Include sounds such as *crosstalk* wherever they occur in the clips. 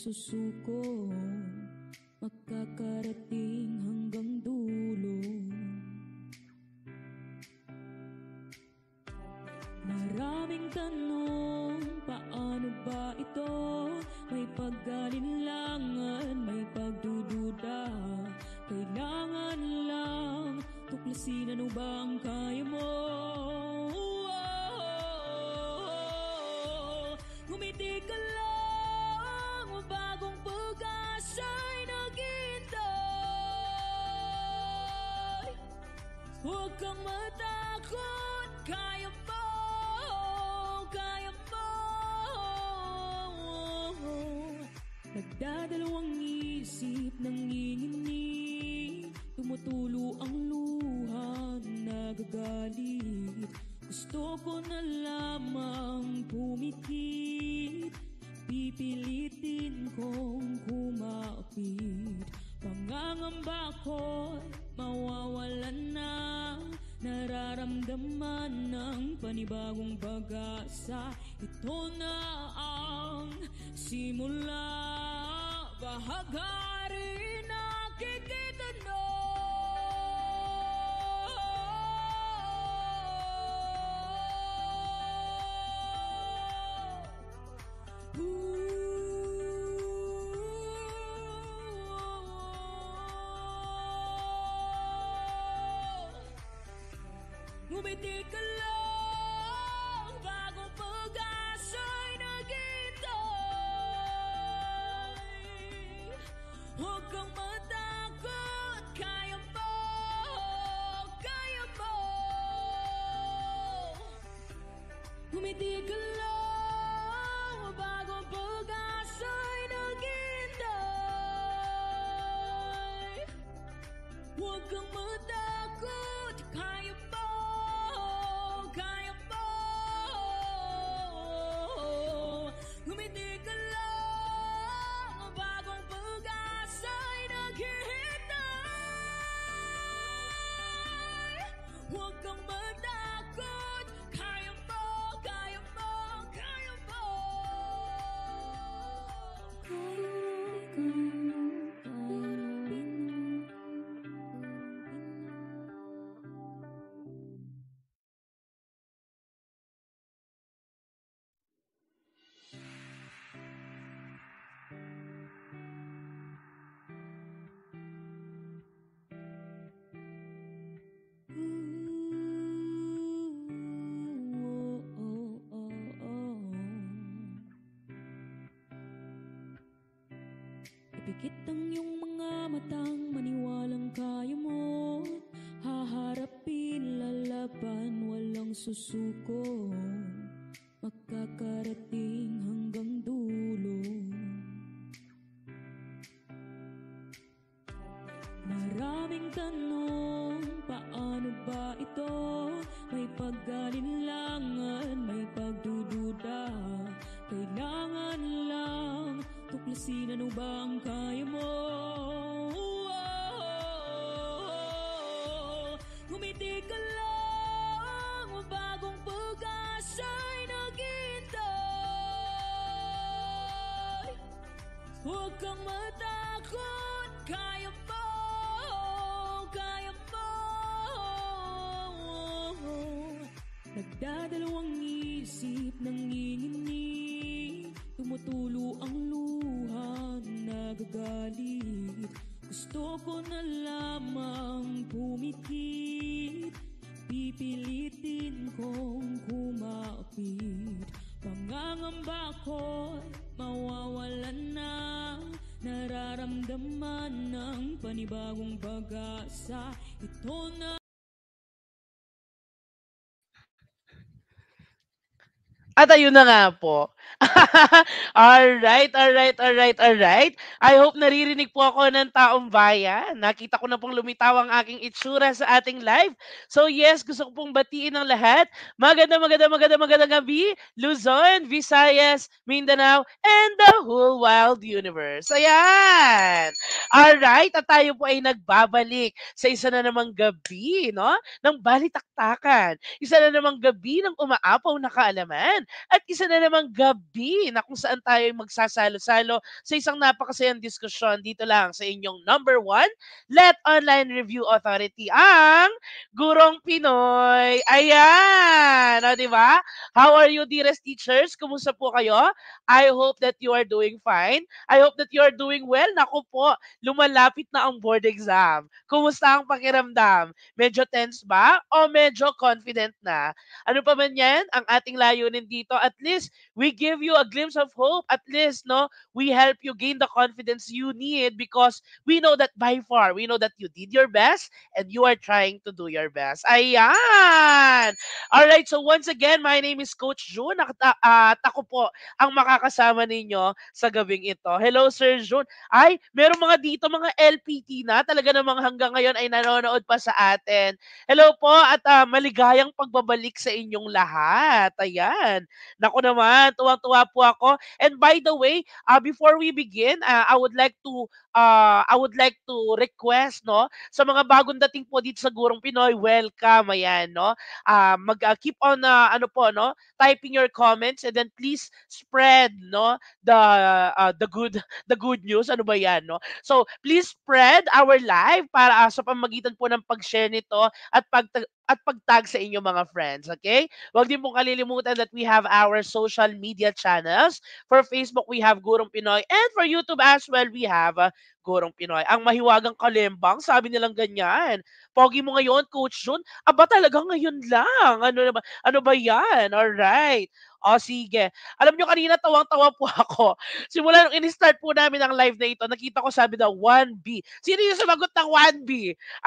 susuko Makakarating Ngumiti ka lang Bagong pag-asa'y naghintay Huwag kang matakot Kaya mo, kaya ang iyong mga matang maniwalang kaya mo Haharapin, lalaban, walang susuko Makakarating hanggang pag-asa, ito na At ayun na nga po. *laughs* alright, alright, alright, alright. I hope naririnig po ako ng taong bayan. Nakita ko na pong lumitaw ang aking itsura sa ating live. So yes, gusto ko pong batiin ang lahat. Maganda, maganda, maganda, maganda gabi. Luzon, Visayas, Mindanao, and the whole wild universe. Ayan! Alright, at tayo po ay nagbabalik sa isa na namang gabi, no? Ng balitaktakan. Isa na namang gabi ng umaapaw na kaalaman. At isa na namang gabi na kung saan tayo ay magsasalo-salo sa isang napakasayang diskusyon dito lang sa inyong number one, Let Online Review Authority, ang Gurong Pinoy. Ayan! O, di ba? How are you, dearest teachers? Kumusta po kayo? I hope that you are doing fine. I hope that you are doing well. Naku po, lumalapit na ang board exam. Kumusta ang pakiramdam? Medyo tense ba? O medyo confident na? Ano pa man yan, ang ating layunin dito, at least we give you a glimpse of hope. At least, no, we help you gain the confidence you need because we know that by far, we know that you did your best and you are trying to do your best. Ayan! Alright, so once again, my name is Coach June. Ah, at uh, ako po ang makakasama ninyo sa gabing ito. Hello, Sir June. Ay, meron mga dito, mga LPT na. Talaga namang hanggang ngayon ay nanonood pa sa atin. Hello po at uh, maligayang pagbabalik sa inyong lahat. Ayan. Naku naman, tuwang-tuwa po ako. And by the way, uh, before we begin, uh, I would like to uh, I would like to request no sa mga bagong dating po dito sa Gurong Pinoy, welcome ayan no. Uh, mag uh, keep on uh, ano po no, typing your comments and then please spread no the uh, the good *laughs* the good news ano ba yan no so please spread our live para uh, sa pamagitan po ng pag-share nito at pag at pag-tag sa inyong mga friends, okay? Huwag din pong kalilimutan that we have our social media channels. For Facebook, we have Gurong Pinoy and for YouTube as well, we have uh, Gurong Pinoy. Ang mahiwagang kalembang, sabi nilang ganyan. Pogi mo ngayon, Coach Jun? Aba talaga ngayon lang. Ano, ba, ano ba yan? Alright. O sige. Alam nyo kanina, tawang-tawa po *laughs* ako. Simula nung in-start po namin ang live na ito, nakita ko sabi daw 1B. Sino yung sumagot ng 1B?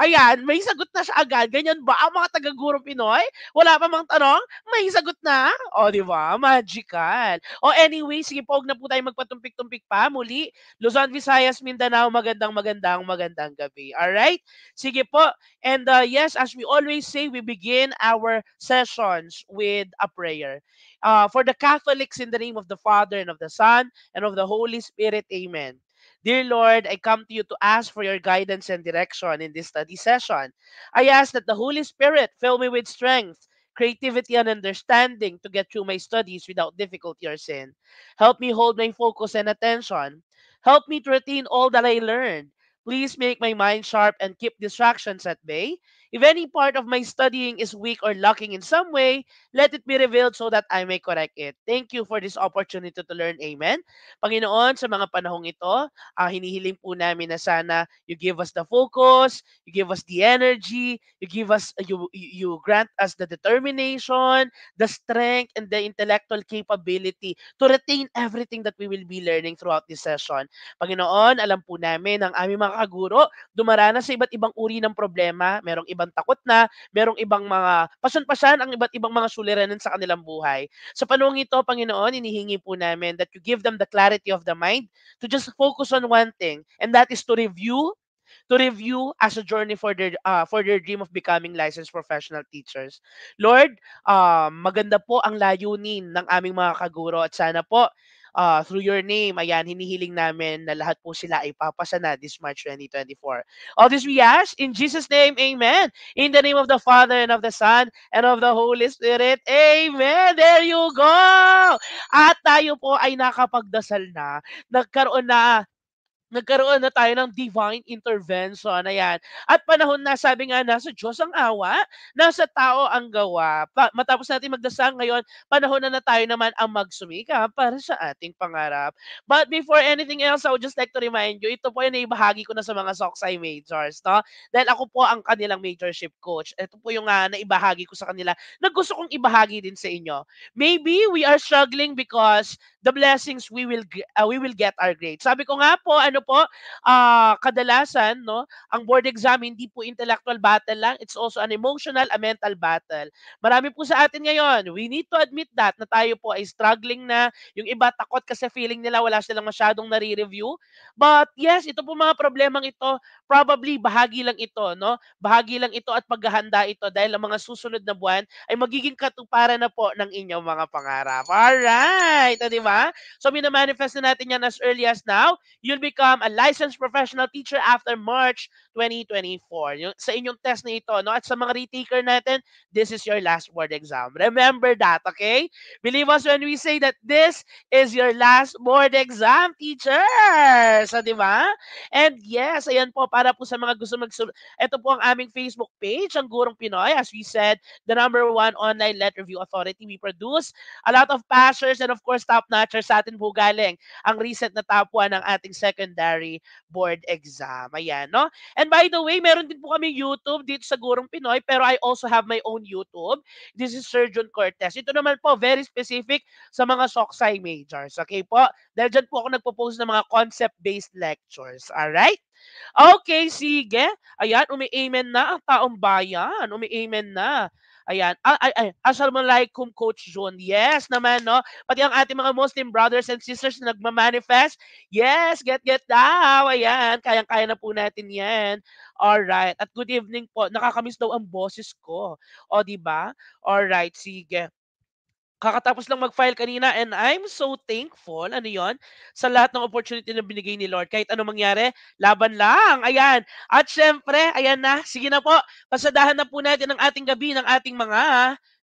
Ayan, may sagot na siya agad. Ganyan ba? Ang mga taga-guro Pinoy? Wala pa mang tanong? May sagot na? O, di ba? Magical. O, anyway, sige po, huwag na po tayo magpatumpik-tumpik pa. Muli, Luzon, Visayas, Mindanao, magandang, magandang, magandang gabi. Alright? Sige po. And uh, yes, as we always say, we begin our sessions with a prayer. Uh, for the Catholics, in the name of the Father, and of the Son, and of the Holy Spirit. Amen. Dear Lord, I come to you to ask for your guidance and direction in this study session. I ask that the Holy Spirit fill me with strength creativity and understanding to get through my studies without difficulty or sin. Help me hold my focus and attention. Help me to retain all that I learned. Please make my mind sharp and keep distractions at bay. If any part of my studying is weak or lacking in some way, let it be revealed so that I may correct it. Thank you for this opportunity to learn. Amen. Panginoon, sa mga panahong ito, ang ah, hinihiling po namin na sana you give us the focus, you give us the energy, you give us, you, you grant us the determination, the strength, and the intellectual capability to retain everything that we will be learning throughout this session. Panginoon, alam po namin ang aming mga kaguro dumaranas sa iba't ibang uri ng problema. Merong iba ibang takot na, merong ibang mga pasan-pasan ang iba't ibang mga suliranin sa kanilang buhay. Sa panong ito, Panginoon, inihingi po namin that you give them the clarity of the mind to just focus on one thing and that is to review to review as a journey for their uh, for their dream of becoming licensed professional teachers. Lord, uh, maganda po ang layunin ng aming mga kaguro at sana po uh, through your name. Ayan, hinihiling namin na lahat po sila ay papasa na this March 2024. All this we ask in Jesus' name, Amen. In the name of the Father and of the Son and of the Holy Spirit, Amen. There you go! At tayo po ay nakapagdasal na, nagkaroon na nagkaroon na tayo ng divine intervention. Ayan. At panahon na, sabi nga, nasa Diyos ang awa, nasa tao ang gawa. Pa- matapos natin magdasal ngayon, panahon na na tayo naman ang magsumika para sa ating pangarap. But before anything else, I would just like to remind you, ito po yung naibahagi ko na sa mga Soksay majors. No? Dahil ako po ang kanilang majorship coach. Ito po yung uh, naibahagi ko sa kanila na gusto kong ibahagi din sa inyo. Maybe we are struggling because the blessings we will uh, we will get are great. Sabi ko nga po, ano ano po, uh, kadalasan, no, ang board exam hindi po intellectual battle lang, it's also an emotional, a mental battle. Marami po sa atin ngayon, we need to admit that na tayo po ay struggling na, yung iba takot kasi feeling nila wala silang masyadong nare-review. But yes, ito po mga problemang ito, probably bahagi lang ito, no? Bahagi lang ito at paghahanda ito dahil ang mga susunod na buwan ay magiging katuparan na po ng inyong mga pangarap. All Alright! 'di ba? So, minamanifest na natin yan as early as now. You'll become become a licensed professional teacher after March 2024. Yung, sa inyong test na ito, no? At sa mga retaker natin, this is your last board exam. Remember that, okay? Believe us when we say that this is your last board exam, teachers! So, ah, di ba? And yes, ayan po, para po sa mga gusto mag Ito po ang aming Facebook page, ang Gurong Pinoy. As we said, the number one online letter review authority we produce. A lot of passers and of course, top-notchers sa atin po galing ang recent na top one ng ating second secondary board exam. Ayan, no? And by the way, meron din po kami YouTube dito sa Gurong Pinoy, pero I also have my own YouTube. This is Surgeon Cortez. Ito naman po, very specific sa mga SOCSI majors. Okay po? Dahil dyan po ako nagpo-post ng mga concept-based lectures. Alright? Okay, sige. Ayan, umi-amen na ang taong bayan. Umi-amen na. Ayan. Ah, Assalamualaikum, Coach John. Yes naman, no? Pati ang ating mga Muslim brothers and sisters na nagmamanifest. Yes, get, get daw. Ayan. Kayang-kaya na po natin yan. Alright. At good evening po. Nakakamiss daw ang boses ko. O, di ba? Alright, sige. Kakatapos lang mag-file kanina and I'm so thankful, ano yon sa lahat ng opportunity na binigay ni Lord. Kahit ano mangyari, laban lang. Ayan. At syempre, ayan na, sige na po, pasadahan na po natin ang ating gabi ng ating mga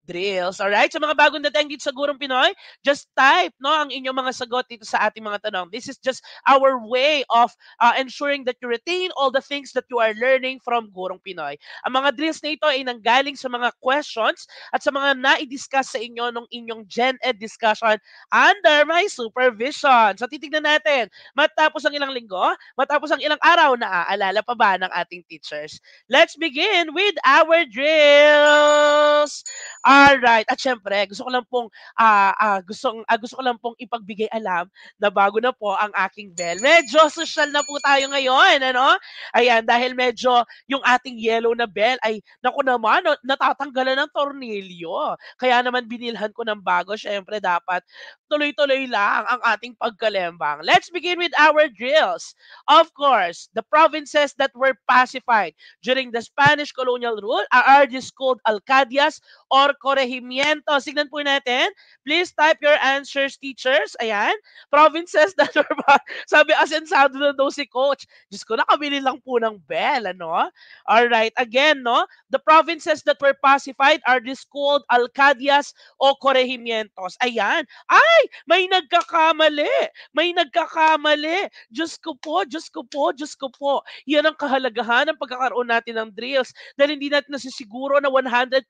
drills. All right? Sa mga bagong dating dito sa Gurong Pinoy, just type no ang inyong mga sagot dito sa ating mga tanong. This is just our way of uh, ensuring that you retain all the things that you are learning from Gurong Pinoy. Ang mga drills na ito ay nanggaling sa mga questions at sa mga na-discuss sa inyo nung inyong Gen Ed discussion under my supervision. So titignan natin, matapos ang ilang linggo, matapos ang ilang araw, naaalala pa ba ng ating teachers? Let's begin with our drills. Uh, Alright. At syempre, gusto ko lang pong uh, ah, uh, ah, gusto, uh, ah, gusto ko lang pong ipagbigay alam na bago na po ang aking bell. Medyo social na po tayo ngayon, ano? Ayan, dahil medyo yung ating yellow na bell ay, naku naman, natatanggalan ng tornilyo. Kaya naman binilhan ko ng bago. Syempre, dapat tuloy-tuloy lang ang ating pagkalembang. Let's begin with our drills. Of course, the provinces that were pacified during the Spanish colonial rule are just called Alcadias or Corregimiento. Signan po natin. Please type your answers, teachers. Ayan. Provinces that are back. *laughs* Sabi, asensado na daw si coach. Diyos ko, nakabili lang po ng bell, ano? Alright. Again, no? The provinces that were pacified are these called Alcadias o Corregimientos. Ayan. Ay! May nagkakamali. May nagkakamali. Diyos ko po, Diyos ko po, Diyos ko po. Yan ang kahalagahan ng pagkakaroon natin ng drills dahil hindi natin nasisiguro na 100%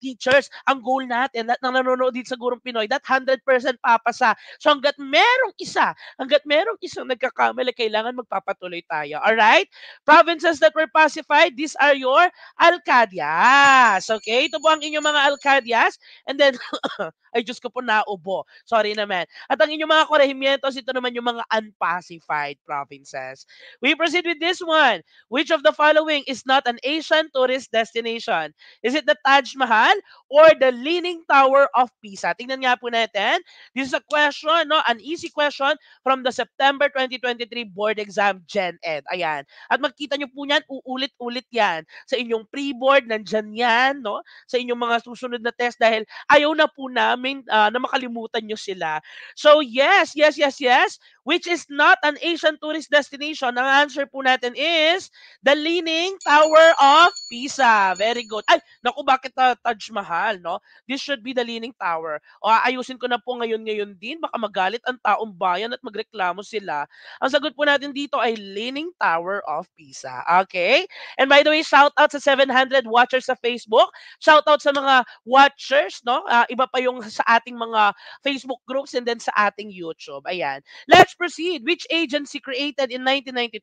teacher viewers. Ang goal natin, lahat ng nanonood dito sa Gurong Pinoy, that 100% papasa. So hanggat merong isa, hanggat merong isang nagkakamali, kailangan magpapatuloy tayo. Alright? Provinces that were pacified, these are your Alcadias. Okay? Ito po ang inyong mga Alcadias. And then, *laughs* ay Diyos ko po, naubo. Sorry naman. At ang inyong mga korehimientos, ito naman yung mga unpacified provinces. We proceed with this one. Which of the following is not an Asian tourist destination? Is it the Taj Mahal or the Leaning Tower of Pisa? Tingnan nga po natin. This is a question, no? an easy question from the September 2023 board exam Gen Ed. Ayan. At magkita nyo po yan, uulit-ulit yan. Sa inyong pre-board, nandyan yan, no? Sa inyong mga susunod na test dahil ayaw na po namin uh, na makalimutan nyo sila. So yes, yes, yes, yes, which is not an Asian tourist destination. Ang answer po natin is the Leaning Tower of Pisa. Very good. Ay, naku, bakit uh, Taj Mahal? mahal, no? This should be the leaning tower. O ayusin ko na po ngayon-ngayon din, baka magalit ang taong bayan at magreklamo sila. Ang sagot po natin dito ay leaning tower of Pisa. Okay? And by the way, shout out sa 700 watchers sa Facebook. Shout out sa mga watchers, no? Uh, iba pa yung sa ating mga Facebook groups and then sa ating YouTube. Ayan. Let's proceed. Which agency created in 1992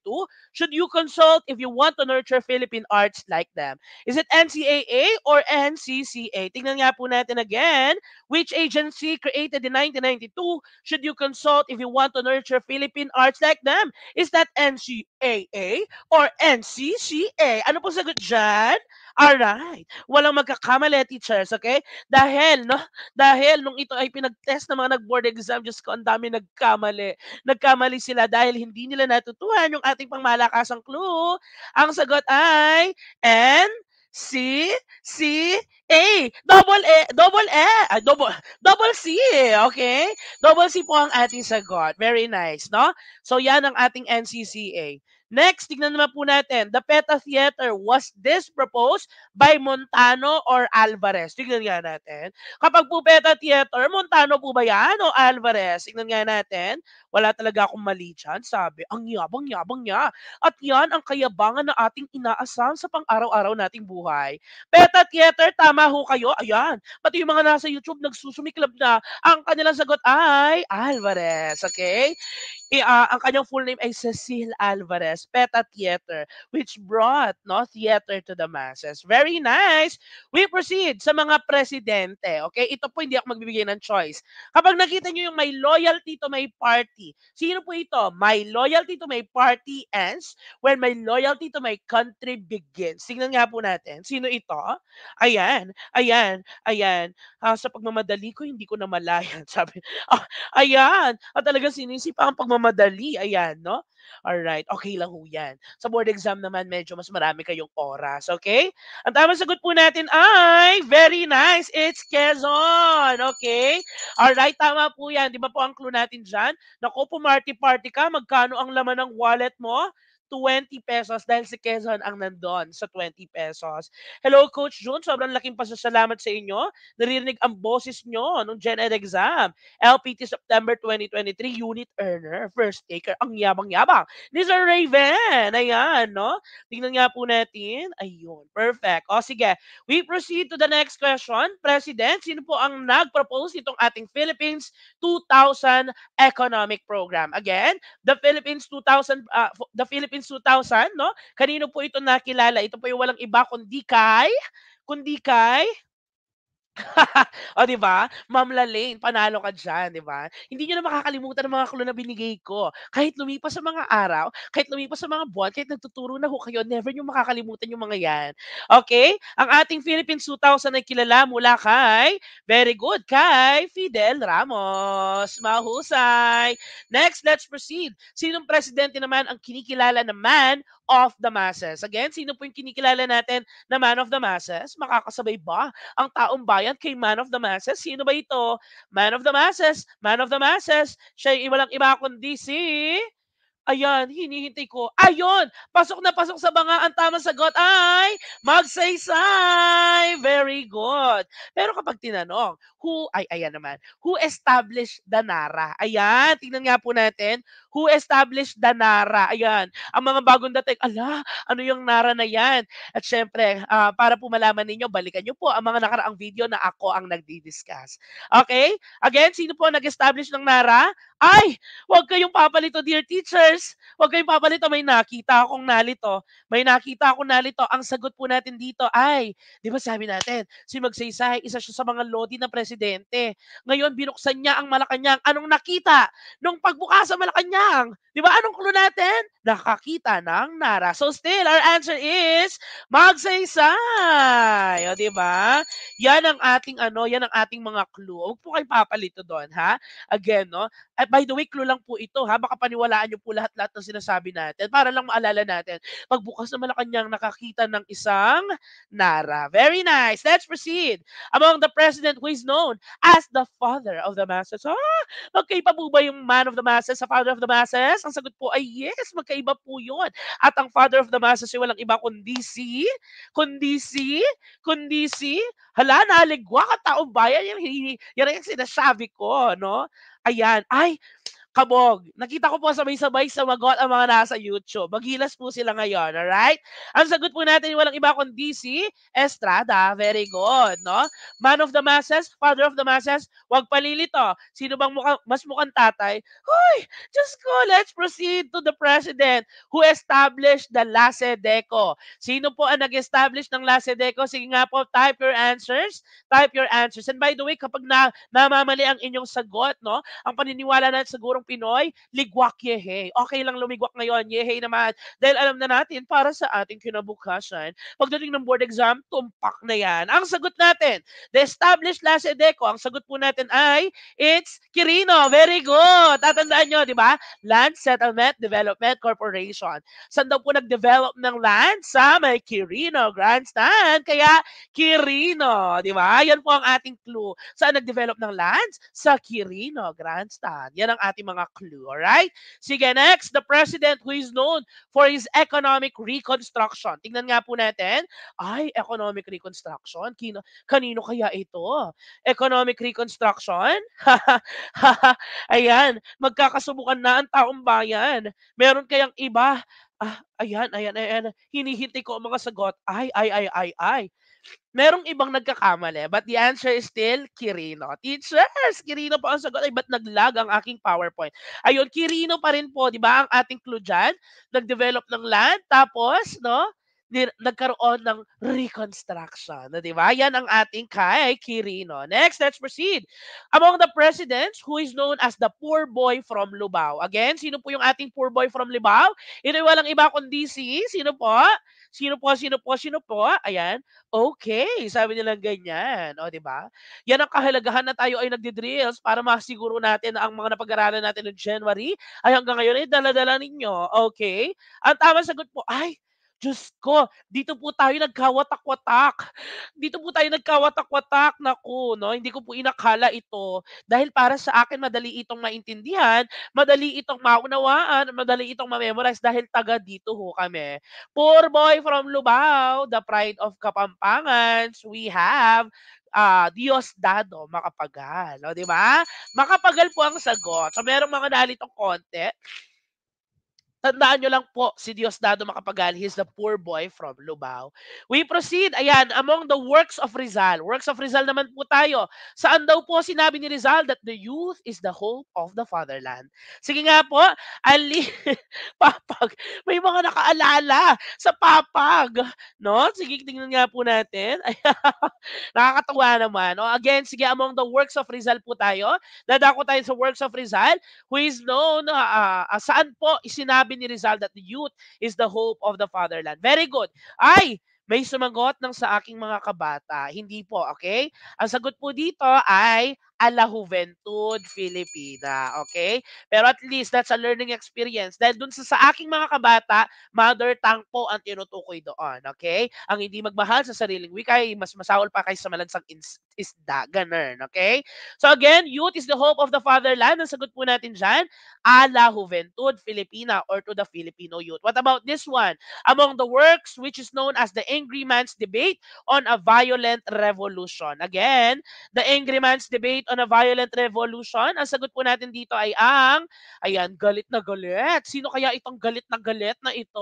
should you consult if you want to nurture Philippine arts like them? Is it NCAA or NCCA? Okay, tingnan nga po natin again. Which agency created in 1992 should you consult if you want to nurture Philippine arts like them? Is that NCAA or NCCA? Ano po sagot dyan? Alright. Walang magkakamali, teachers, okay? Dahil, no? Dahil nung ito ay pinag-test ng mga nag-board exam, just ko, ang dami nagkamali. Nagkamali sila dahil hindi nila natutuhan yung ating pangmalakasang clue. Ang sagot ay N C, C, A, double A, e, double e. A, double, double C, eh, okay? Double C po ang ating sagot. Very nice, no? So, yan ang ating NCCA. Next, tignan naman po natin, the PETA Theater, was this proposed by Montano or Alvarez? Tignan nga natin. Kapag po PETA Theater, Montano po ba yan o Alvarez? Tignan nga natin. Wala talaga akong mali dyan. Sabi, ang yabang-yabang niya. At yan ang kayabangan na ating inaasam sa pang-araw-araw nating buhay. PETA Theater, tama ho kayo. Ayan. Pati yung mga nasa YouTube nagsusumiklab na ang kanilang sagot ay Alvarez. Okay? E, uh, ang kanyang full name ay Cecil Alvarez was PETA Theater, which brought no theater to the masses. Very nice. We proceed sa mga presidente. Okay, ito po hindi ako magbibigay ng choice. Kapag nakita niyo yung my loyalty to my party, sino po ito? My loyalty to my party ends when my loyalty to my country begins. Tingnan nga po natin. Sino ito? Ayan, ayan, ayan. Ah, sa pagmamadali ko, hindi ko na malayan. *laughs* Sabi, ah, ayan. At ah, talaga sinisip ang pagmamadali. Ayan, no? All right. okay lang lang ho yan. Sa board exam naman, medyo mas marami kayong oras, okay? Ang tamang sagot po natin ay, very nice, it's Quezon, okay? Alright, tama po yan. Di ba po ang clue natin dyan? Naku, pumarty-party ka, magkano ang laman ng wallet mo? 20 pesos dahil si Quezon ang nandon sa 20 pesos. Hello, Coach Jun. Sobrang laking pasasalamat sa inyo. Naririnig ang boses nyo nung Gen Ed exam. LPT September 2023, unit earner, first taker. Ang yabang-yabang. Ni Sir Raven. Ayan, no? Tingnan nga po natin. Ayun, perfect. O sige, we proceed to the next question. President, sino po ang nag-propose nitong ating Philippines 2000 Economic Program? Again, the Philippines 2000, uh, ah, the Philippines Philippines 2000, no? Kanino po ito nakilala? Ito po yung walang iba kundi kay kundi kay *laughs* o, di ba? Ma'am Lalaine, panalo ka dyan, di ba? Hindi nyo na makakalimutan ang mga clue na binigay ko. Kahit lumipas sa mga araw, kahit lumipas sa mga buwan, kahit nagtuturo na ho kayo, never nyo makakalimutan yung mga yan. Okay? Ang ating Philippine 2000 ay kilala mula kay, very good, kay Fidel Ramos. Mahusay. Next, let's proceed. Sinong presidente naman ang kinikilala na man of the masses? Again, sino po yung kinikilala natin na man of the masses? Makakasabay ba ang taong bayan kaugnayan kay Man of the Masses. Sino ba ito? Man of the Masses! Man of the Masses! Siya yung walang iba kundi si... Ayan, hinihintay ko. Ayun, pasok na pasok sa mga Ang tamang sagot ay magsaysay. Very good. Pero kapag tinanong, who, ay ayan naman, who established the NARA? Ayan, tingnan nga po natin who established the NARA. Ayan, ang mga bagong dating, ala, ano yung NARA na yan? At syempre, uh, para po malaman ninyo, balikan nyo po ang mga nakaraang video na ako ang nagdi-discuss. Okay? Again, sino po nag-establish ng NARA? Ay, huwag kayong papalito, dear teachers. Huwag kayong papalito. May nakita akong nalito. May nakita akong nalito. Ang sagot po natin dito ay, di ba sabi natin, si Magsaysay, isa siya sa mga lodi ng presidente. Ngayon, binuksan niya ang Malacanang. Anong nakita? Nung pagbukas sa Malacanang, lang. Di ba? Anong clue natin? Nakakita ng Nara. So still, our answer is magsaysay. O, di ba? Yan ang ating ano, yan ang ating mga clue. Huwag po kayo papalito doon, ha? Again, no? At by the way, clue lang po ito, ha? Baka paniwalaan nyo po lahat-lahat ng sinasabi natin para lang maalala natin. Pagbukas na Malacanang, nakakita ng isang Nara. Very nice. Let's proceed. Among the president who is known as the father of the masses. Ah, okay pa po ba yung man of the masses sa father of the masses? Masses? Ang sagot po ay yes, magkaiba po yun. At ang father of the masses ay walang iba kundi si, kundi si, kundi si, hala, naligwa ka taong bayan, yan, yan, yan ang sinasabi ko, no? Ayan, ay, kabog. Nakita ko po sabay-sabay sumagot ang mga nasa YouTube. Magilas po sila ngayon, alright? Ang sagot po natin, walang iba kundi si Estrada. Very good, no? Man of the masses, father of the masses, wag palilito. Sino bang mukha, mas mukhang tatay? Hoy, just go, let's proceed to the president who established the LASEDECO. Sino po ang nag-establish ng LASEDECO? Sige nga po, type your answers. Type your answers. And by the way, kapag na namamali ang inyong sagot, no? Ang paniniwala natin siguro Pinoy, ligwak yehe. Okay lang lumigwak ngayon, yehe naman. Dahil alam na natin, para sa ating kinabukasan, pagdating ng board exam, tumpak na yan. Ang sagot natin, the established last edeco, ang sagot po natin ay, it's Kirino. Very good. Tatandaan nyo, di ba? Land Settlement Development Corporation. Saan daw po nag-develop ng land? Sa may Kirino Grandstand. Kaya, Kirino. Di ba? Yan po ang ating clue. Saan nag-develop ng lands? Sa Kirino Grandstand. Yan ang ating mga mga clue. right? Sige, next, the president who is known for his economic reconstruction. Tingnan nga po natin. Ay, economic reconstruction? Kino, kanino kaya ito? Economic reconstruction? *laughs* ayan, magkakasubukan na ang taong bayan. Meron kayang iba ah, ayan, ayan, ayan, hinihintay ko ang mga sagot. Ay, ay, ay, ay, ay merong ibang nagkakamali. But the answer is still Kirino. Teachers, Kirino po ang sagot. Ay, ba't naglag ang aking PowerPoint? Ayun, Kirino pa rin po, di ba? Ang ating clue dyan, nag-develop ng land. Tapos, no? nagkaroon ng reconstruction. Na, di ba? Yan ang ating kay Kirino. Next, let's proceed. Among the presidents, who is known as the poor boy from Lubao? Again, sino po yung ating poor boy from Lubao? Ito walang iba kundi si, sino po? Sino po, sino po, sino po? Ayan. Okay, sabi nilang ganyan. O, di ba? Yan ang kahalagahan na tayo ay nagdi-drills para masiguro natin na ang mga napag-aralan natin noong January ay hanggang ngayon ay dala-dala ninyo. Okay? Ang tama sagot po, ay, Diyos ko, dito po tayo nagkawatak-watak. Dito po tayo nagkawatak-watak. Naku, no? hindi ko po inakala ito. Dahil para sa akin, madali itong maintindihan, madali itong maunawaan, madali itong ma-memorize dahil taga dito ho kami. Poor boy from Lubao, the pride of Kapampangan, we have uh, ah, Dios dado, makapagal. 'no, di ba? Makapagal po ang sagot. So, merong mga nalitong konti. Tandaan nyo lang po, si Diosdado Macapagal, he's the poor boy from Lubao. We proceed, ayan, among the works of Rizal. Works of Rizal naman po tayo. Saan daw po sinabi ni Rizal that the youth is the hope of the fatherland? Sige nga po, ali, *laughs* papag, may mga nakaalala sa papag. No? Sige, tingnan nga po natin. *laughs* Nakakatawa naman. No? Again, sige, among the works of Rizal po tayo. Dadako tayo sa works of Rizal, who is known, uh, uh, saan po isinabi sabi ni Rizal that the youth is the hope of the fatherland. Very good. Ay, may sumagot ng sa aking mga kabata. Hindi po, okay? Ang sagot po dito ay a la Juventud Filipina. Okay? Pero at least that's a learning experience. Dahil dun sa, sa aking mga kabata, mother tongue po ang tinutukoy doon. Okay? Ang hindi magmahal sa sariling wika ay mas masawal pa kaysa malansang isda. Ganun. Okay? So again, youth is the hope of the fatherland. Ang sagot po natin dyan, a la Juventud Filipina or to the Filipino youth. What about this one? Among the works which is known as the Angry Man's Debate on a Violent Revolution. Again, the Angry Man's Debate Concentrate on a Violent Revolution. Ang sagot po natin dito ay ang, ayan, galit na galit. Sino kaya itong galit na galit na ito?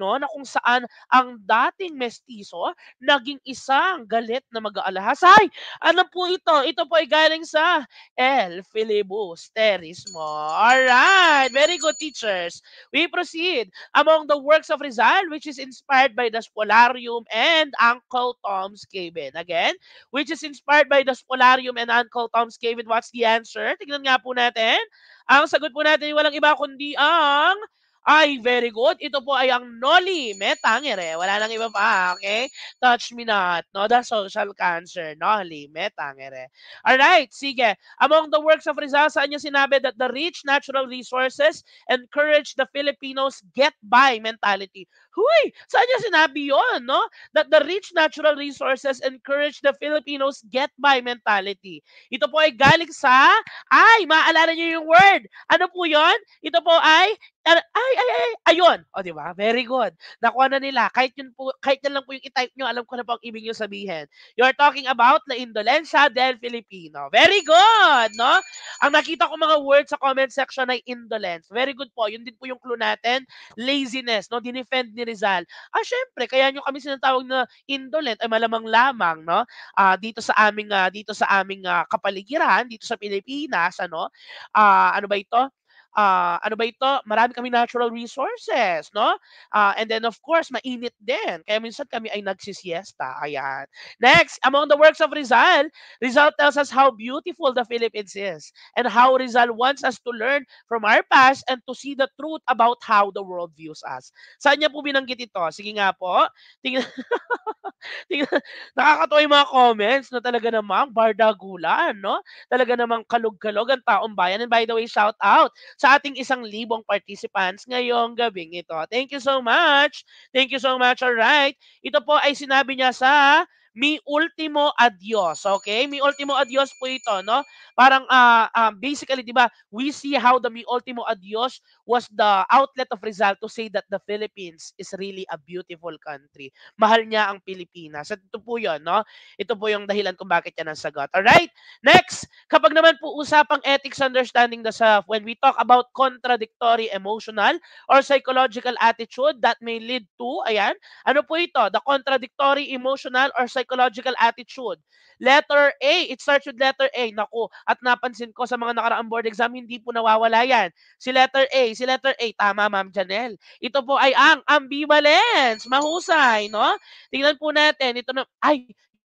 No, na kung saan ang dating mestizo naging isang galit na mag aalahasay ano po ito? Ito po ay galing sa El Filibusterismo. Alright, very good teachers. We proceed among the works of Rizal which is inspired by the Spolarium and Uncle Tom's Cabin. Again, which is inspired by the Spolarium and Uncle Call Tom's Cave and what's the answer? Tignan nga po natin. Ang sagot po natin walang iba kundi ang ay, very good. Ito po ay ang Noli Metangere. Wala nang iba pa, okay? Touch me not. No, the social cancer. Noli Metangere. Alright, sige. Among the works of Rizal, saan niya sinabi that the rich natural resources encourage the Filipinos get by mentality. Huy! Saan niya sinabi yon, no? That the rich natural resources encourage the Filipinos get by mentality. Ito po ay galing sa, ay, maaalala niyo yung word. Ano po yon? Ito po ay ay, ay, ay, ayun. O, di ba? Very good. Nakuha na nila. Kahit, yun po, kahit yan lang po yung itype nyo, alam ko na po ang ibig nyo sabihin. You're talking about La Indolencia del Filipino. Very good, no? Ang nakita ko mga words sa comment section ay indolence. Very good po. Yun din po yung clue natin. Laziness, no? Dinefend nila ni Rizal. Ah, syempre, kaya nyo kami sinatawag na indolent ay malamang lamang, no? Ah, dito sa aming uh, dito sa aming uh, kapaligiran, dito sa Pilipinas, ano? Ah, ano ba ito? uh, ano ba ito? Marami kami natural resources, no? Uh, and then of course, mainit din. Kaya minsan kami ay nagsisiesta. Ayan. Next, among the works of Rizal, Rizal tells us how beautiful the Philippines is and how Rizal wants us to learn from our past and to see the truth about how the world views us. Saan niya po binanggit ito? Sige nga po. Tingnan. *laughs* tingnan. Nakakatawa yung mga comments na talaga namang bardagulan, no? Talaga namang kalog-kalog ang taong bayan. And by the way, shout out sa ating isang libong participants ngayong gabing ito. Thank you so much. Thank you so much. All right. Ito po ay sinabi niya sa mi ultimo adios. Okay? Mi ultimo adios po ito, no? Parang uh, um, basically, 'di ba? We see how the mi ultimo adios was the outlet of Rizal to say that the Philippines is really a beautiful country. Mahal niya ang Pilipinas. At ito po 'yon, no? Ito po yung dahilan kung bakit yan ang sagot. All right? Next, kapag naman po usapang ethics understanding the self, when we talk about contradictory emotional or psychological attitude that may lead to, ayan, ano po ito? The contradictory emotional or psychological psychological attitude. Letter A, it starts with letter A. Naku, at napansin ko sa mga nakaraang board exam, hindi po nawawala yan. Si letter A, si letter A. Tama, Ma'am Janelle. Ito po ay ang ambivalence. Mahusay, no? Tingnan po natin. Ito na, ay,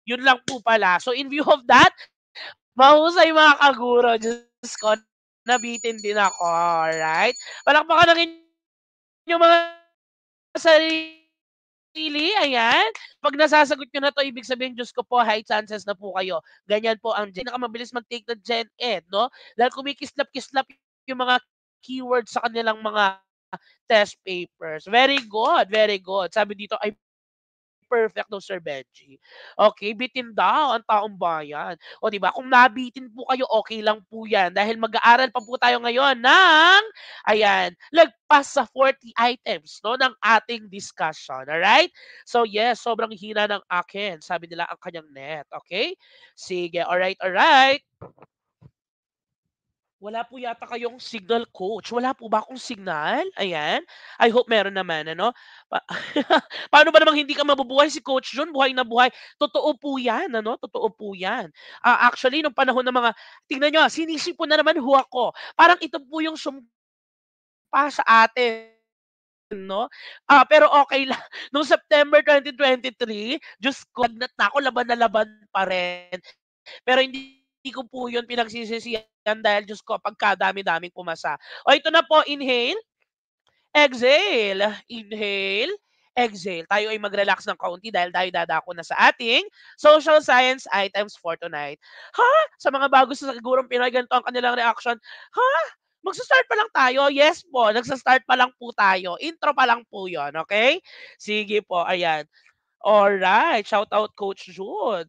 yun lang po pala. So in view of that, mahusay mga kaguro. Diyos ko, nabitin din ako. Alright? Palakpakan na rin yung mga sarili Really? Ayan. Pag nasasagot nyo na to, ibig sabihin, Diyos ko po, high chances na po kayo. Ganyan po ang Gen. Nakamabilis mag-take na Gen Ed, no? Dahil kumikislap-kislap yung mga keywords sa kanilang mga test papers. Very good, very good. Sabi dito, I perfect daw Sir Benji. Okay, bitin daw ang taong bayan. O di ba? Kung nabitin po kayo, okay lang po 'yan dahil mag-aaral pa po tayo ngayon ng ayan, lagpas sa 40 items no ng ating discussion. All right? So yes, sobrang hina ng akin. Sabi nila ang kanyang net, okay? Sige, all right, all right. Wala po yata kayong signal coach. Wala po ba akong signal? Ayan. I hope meron naman, ano? Pa- *laughs* Paano ba namang hindi ka mabubuhay si Coach John? Buhay na buhay. Totoo po yan, ano? Totoo po yan. Uh, actually, nung panahon ng mga, tingnan nyo, sinisip po na naman ho ako. Parang ito po yung sumpa sa atin no? Ah, uh, pero okay lang. *laughs* Noong September 2023, just ko, lagnat na ako, laban na laban pa rin. Pero hindi hindi ko po yun pinagsisisihan dahil Diyos ko, dami daming pumasa. O ito na po, inhale, exhale, inhale, exhale. Tayo ay mag-relax ng kaunti dahil tayo dadako na sa ating social science items for tonight. Ha? Sa mga bago sa gurong Pinoy, ganito ang kanilang reaction. Ha? Magsa-start pa lang tayo. Yes po, nagsa-start pa lang po tayo. Intro pa lang po yon okay? Sige po, ayan. Alright, shout out Coach Jude.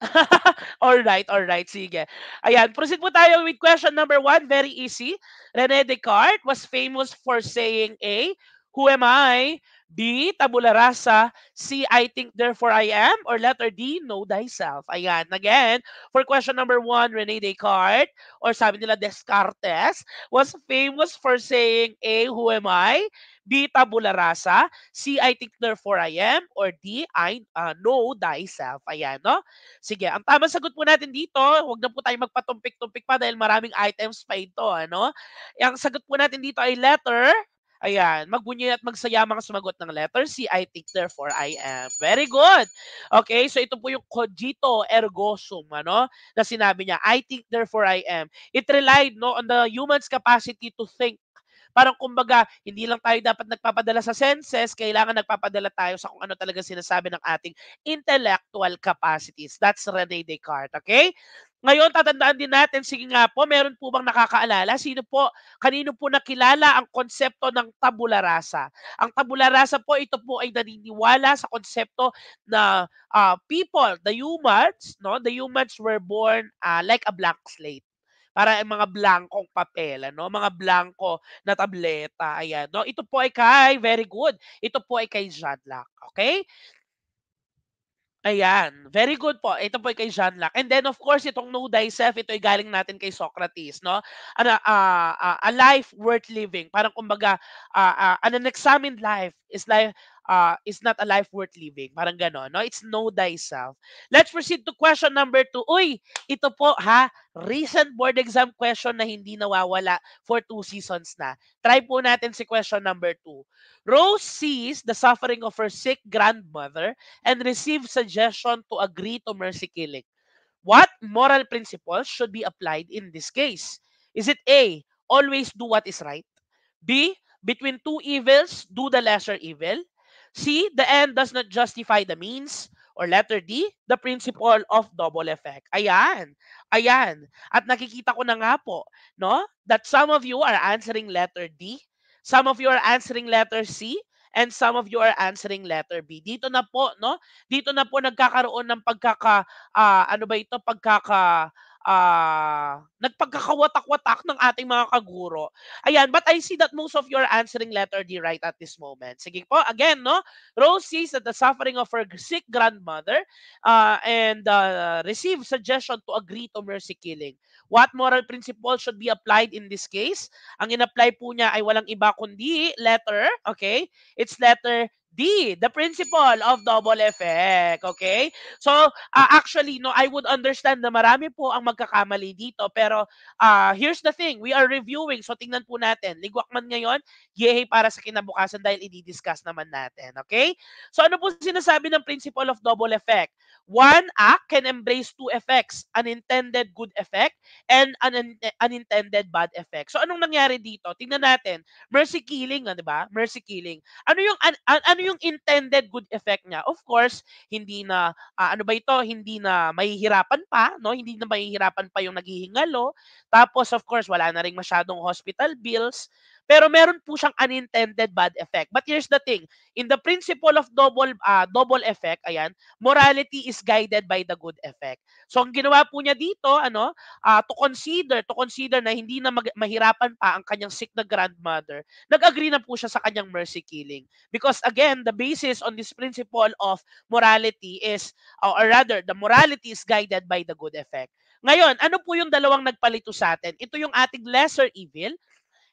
*laughs* all right, all right, sige. Ayan, proceed po tayo with question number one. Very easy. Rene Descartes was famous for saying A, who am I? B, tabula rasa. C, I think therefore I am. Or letter D, know thyself. Ayan. Again, for question number one, Rene Descartes, or sabi nila Descartes, was famous for saying A, who am I? B. Tabula rasa. C. I think therefore I am. Or D. I uh, know thyself. Ayan, no? Sige, ang tamang sagot po natin dito, huwag na po tayo magpatumpik-tumpik pa dahil maraming items pa ito, ano? Ang sagot po natin dito ay letter. Ayan, magbunyi at magsaya mga sumagot ng letter C. I think therefore I am. Very good. Okay, so ito po yung cogito ergo sum, ano, na sinabi niya, I think therefore I am. It relied no on the human's capacity to think Parang kumbaga, hindi lang tayo dapat nagpapadala sa senses, kailangan nagpapadala tayo sa kung ano talaga sinasabi ng ating intellectual capacities. That's Rene Descartes, okay? Ngayon, tatandaan din natin, sige nga po, meron po bang nakakaalala? Sino po, kanino po nakilala ang konsepto ng tabula rasa? Ang tabula rasa po, ito po ay naniniwala sa konsepto na uh, people, the humans, no? the humans were born uh, like a blank slate para mga blankong papel, ano? Mga blanko na tableta. Ayan. No? Ito po ay kay, very good. Ito po ay kay John Locke. Okay? Ayan. Very good po. Ito po ay kay Jean Locke. And then of course, itong know thyself, ito ay galing natin kay Socrates, no? Ano, uh, uh, a life worth living. Parang kumbaga, uh, uh, an unexamined life is life uh, is not a life worth living. Parang gano'n, no? It's know thyself. Let's proceed to question number two. Uy, ito po, ha? Recent board exam question na hindi nawawala for two seasons na. Try po natin si question number two. Rose sees the suffering of her sick grandmother and receives suggestion to agree to mercy killing. What moral principles should be applied in this case? Is it A, always do what is right? B, between two evils, do the lesser evil? C, the end does not justify the means. Or letter D, the principle of double effect. Ayan. Ayan. At nakikita ko na nga po, no? That some of you are answering letter D, some of you are answering letter C, and some of you are answering letter B. Dito na po, no? Dito na po nagkakaroon ng pagkaka uh, ano ba ito? Pagkaka uh, nagpagkakawatak-watak ng ating mga kaguro. Ayan, but I see that most of your answering letter D right at this moment. Sige po, again, no? Rose sees that the suffering of her sick grandmother uh, and uh, ah, receive suggestion to agree to mercy killing. What moral principle should be applied in this case? Ang in-apply po niya ay walang iba kundi letter, okay? It's letter D, the principle of double effect. Okay? So, uh, actually, no, I would understand na marami po ang magkakamali dito. Pero, uh, here's the thing. We are reviewing. So, tingnan po natin. Ligwak man ngayon, yehey para sa kinabukasan dahil i-discuss naman natin. Okay? So, ano po sinasabi ng principle of double effect? One act ah, can embrace two effects, an intended good effect and an unintended bad effect. So anong nangyari dito? Tingnan natin. Mercy killing, ah, 'di ba? Mercy killing. Ano yung an, ano yung intended good effect niya? Of course, hindi na uh, ano ba ito? Hindi na mahihirapan pa, no? Hindi na mahihirapan pa yung naghihingalo. Tapos of course, wala na ring masyadong hospital bills. Pero meron po siyang unintended bad effect. But here's the thing, in the principle of double uh, double effect, ayan, morality is guided by the good effect. So ang ginawa po niya dito, ano, uh, to consider, to consider na hindi na mag- mahirapan pa ang kanyang sick na grandmother. Nag-agree na po siya sa kanyang mercy killing because again, the basis on this principle of morality is uh, or rather the morality is guided by the good effect. Ngayon, ano po yung dalawang nagpalito sa atin? Ito yung ating lesser evil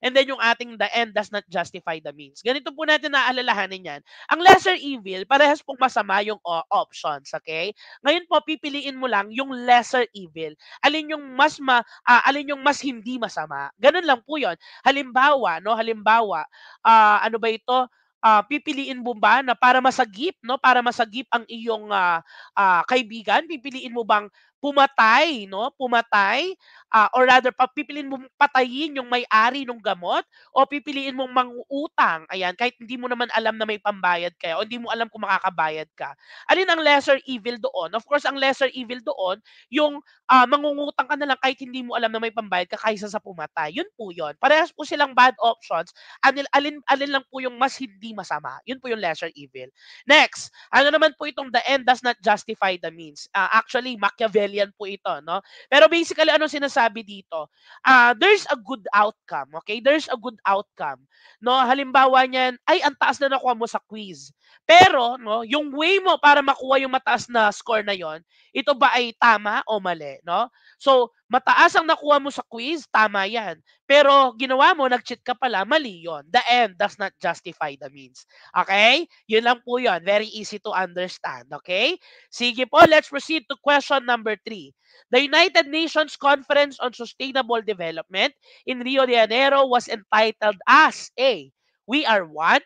And then yung ating the end does not justify the means. Ganito po natin naalalahanin yan. Ang lesser evil, parehas pong masama yung uh, options, okay? Ngayon po, pipiliin mo lang yung lesser evil. Alin yung mas ma, uh, alin yung mas hindi masama. Ganun lang po yon. Halimbawa, no? Halimbawa, uh, ano ba ito? uh, pipiliin mo ba na para masagip no para masagip ang iyong uh, uh, kaibigan pipiliin mo bang pumatay, no? Pumatay uh, or rather papipiliin mong patayin yung may-ari ng gamot o pipiliin mong mangutang. Ayan, kahit hindi mo naman alam na may pambayad ka o hindi mo alam kung makakabayad ka. Alin ang lesser evil doon? Of course, ang lesser evil doon, yung uh, mangungutang ka na lang kahit hindi mo alam na may pambayad ka kaysa sa pumatay. Yun po yun. Parehas po silang bad options. Alin, alin, alin lang po yung mas hindi masama. Yun po yung lesser evil. Next, ano naman po itong the end does not justify the means. Uh, actually, Machiavelli civilian po ito, no? Pero basically, ano sinasabi dito? Uh, there's a good outcome, okay? There's a good outcome. No, halimbawa niyan, ay, ang taas na nakuha mo sa quiz. Pero, no, yung way mo para makuha yung mataas na score na yon, ito ba ay tama o mali, no? So, mataas ang nakuha mo sa quiz, tama 'yan. Pero ginawa mo, nag-cheat ka pala, mali 'yon. The end does not justify the means. Okay? 'Yun lang po 'yon. Very easy to understand, okay? Sige po, let's proceed to question number 3. The United Nations Conference on Sustainable Development in Rio de Janeiro was entitled as A. We are one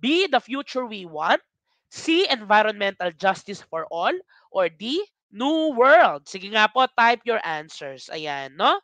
B, the future we want. C, environmental justice for all. Or D, new world. Sige nga po, type your answers. Ayan, no?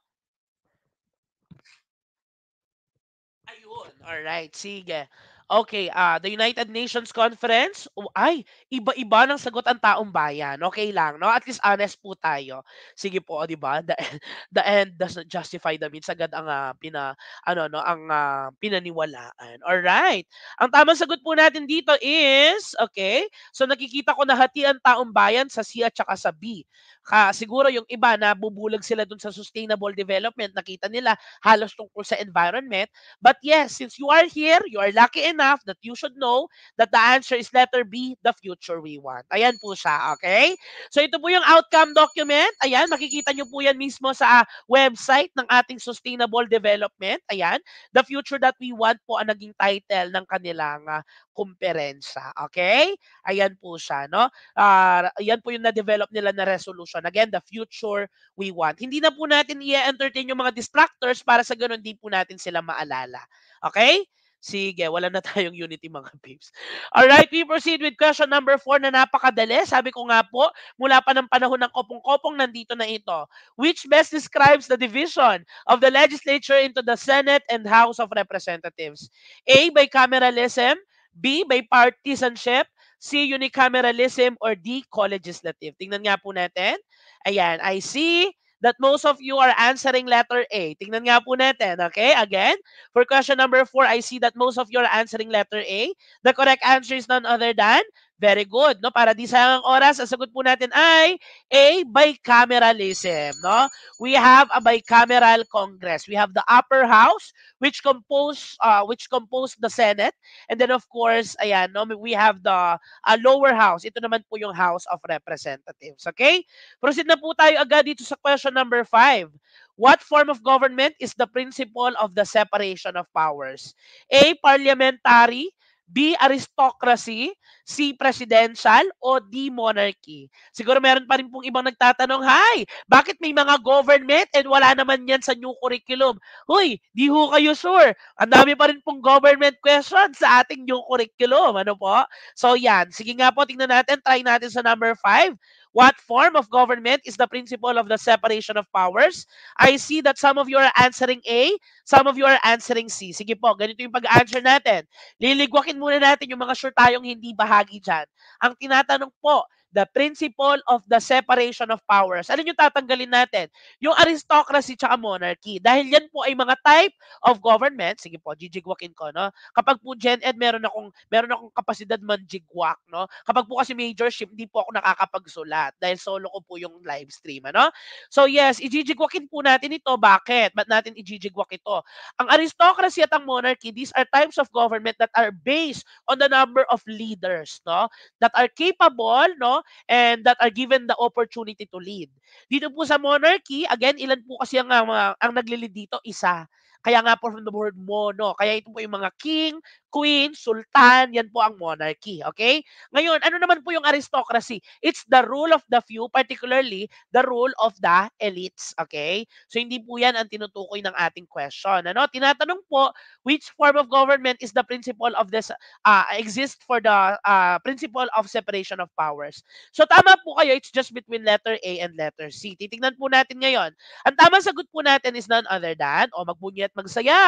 Ayun, alright, sige. Okay, uh, the United Nations Conference, oh, ay, iba-iba ng sagot ang taong bayan. Okay lang, no? At least honest po tayo. Sige po, oh, 'di ba? The, *laughs* the end does not justify the means. Agad ang uh, pina ano no, ang uh, pinaniwalaan. All right. Ang tamang sagot po natin dito is, okay, so nakikita ko nahati ang taong bayan sa C at saka sa B. Ka, siguro yung iba na bubulag sila dun sa sustainable development, nakita nila halos tungkol sa environment. But yes, since you are here, you are lucky enough that you should know that the answer is letter B, the future we want. Ayan po siya, okay? So ito po yung outcome document. Ayan, makikita nyo po yan mismo sa website ng ating sustainable development. Ayan, the future that we want po ang naging title ng kanilang uh, ah, kumperensya. Okay? Ayan po siya, no? Uh, ah, ayan po yung na-develop nila na resolution. Again, the future we want. Hindi na po natin i-entertain yung mga distractors para sa ganun din po natin sila maalala. Okay? Sige, wala na *laughs* tayong unity mga peeps. Alright, we proceed with question number 4 na napakadali. Sabi ko nga po, mula pa ng panahon ng kopong-kopong, nandito na ito. Which best describes the division of the legislature into the Senate and House of Representatives? A. Bicameralism B. By partisanship C. Unicameralism or D. Co-legislative. Tingnan nga po natin. Ayan, I see that most of you are answering letter A. Tingnan nga po natin, okay? Again, for question number 4, I see that most of you are answering letter A. The correct answer is none other than Very good, no? Para di sayang ang oras, ang sagot po natin ay A, bicameralism, no? We have a bicameral Congress. We have the upper house which compose uh, which compose the Senate and then of course, ayan, no, we have the uh, lower house. Ito naman po yung House of Representatives, okay? Proceed na po tayo agad dito sa question number 5. What form of government is the principle of the separation of powers? A. Parliamentary. B, aristocracy, C, presidential, o D, monarchy. Siguro meron pa rin pong ibang nagtatanong, Hi, bakit may mga government and wala naman yan sa new curriculum? Hoy, di ho kayo sure. Ang dami pa rin pong government questions sa ating new curriculum. Ano po? So yan, sige nga po, tingnan natin, try natin sa number 5. What form of government is the principle of the separation of powers? I see that some of you are answering A, some of you are answering C. Sige po, ganito yung pag-answer natin. Liligwakin muna natin yung mga sure tayong hindi bahagi dyan. Ang tinatanong po, the principle of the separation of powers. Ano yung tatanggalin natin? Yung aristocracy tsaka monarchy. Dahil yan po ay mga type of government. Sige po, jijigwakin ko, no? Kapag po Gen Ed, meron akong, meron akong kapasidad manjigwak, no? Kapag po kasi majorship, hindi po ako nakakapagsulat dahil solo ko po yung live stream, ano? So yes, ijijigwakin po natin ito. Bakit? Ba't natin ijijigwak ito? Ang aristocracy at ang monarchy, these are types of government that are based on the number of leaders, no? That are capable, no? and that are given the opportunity to lead. Dito po sa monarchy, again, ilan po kasi ang, uh, ang naglilid dito? Isa. Kaya nga po from the word mono. Kaya ito po yung mga king, queen, sultan, yan po ang monarchy. Okay? Ngayon, ano naman po yung aristocracy? It's the rule of the few, particularly the rule of the elites. Okay? So hindi po yan ang tinutukoy ng ating question. Ano? Tinatanong po, which form of government is the principle of this uh, exist for the uh, principle of separation of powers. So tama po kayo, it's just between letter A and letter C. Titingnan po natin ngayon. Ang tamang sagot po natin is none other than, o magbunyat at magsaya.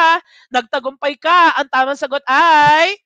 Nagtagumpay ka. Ang tamang sagot ay...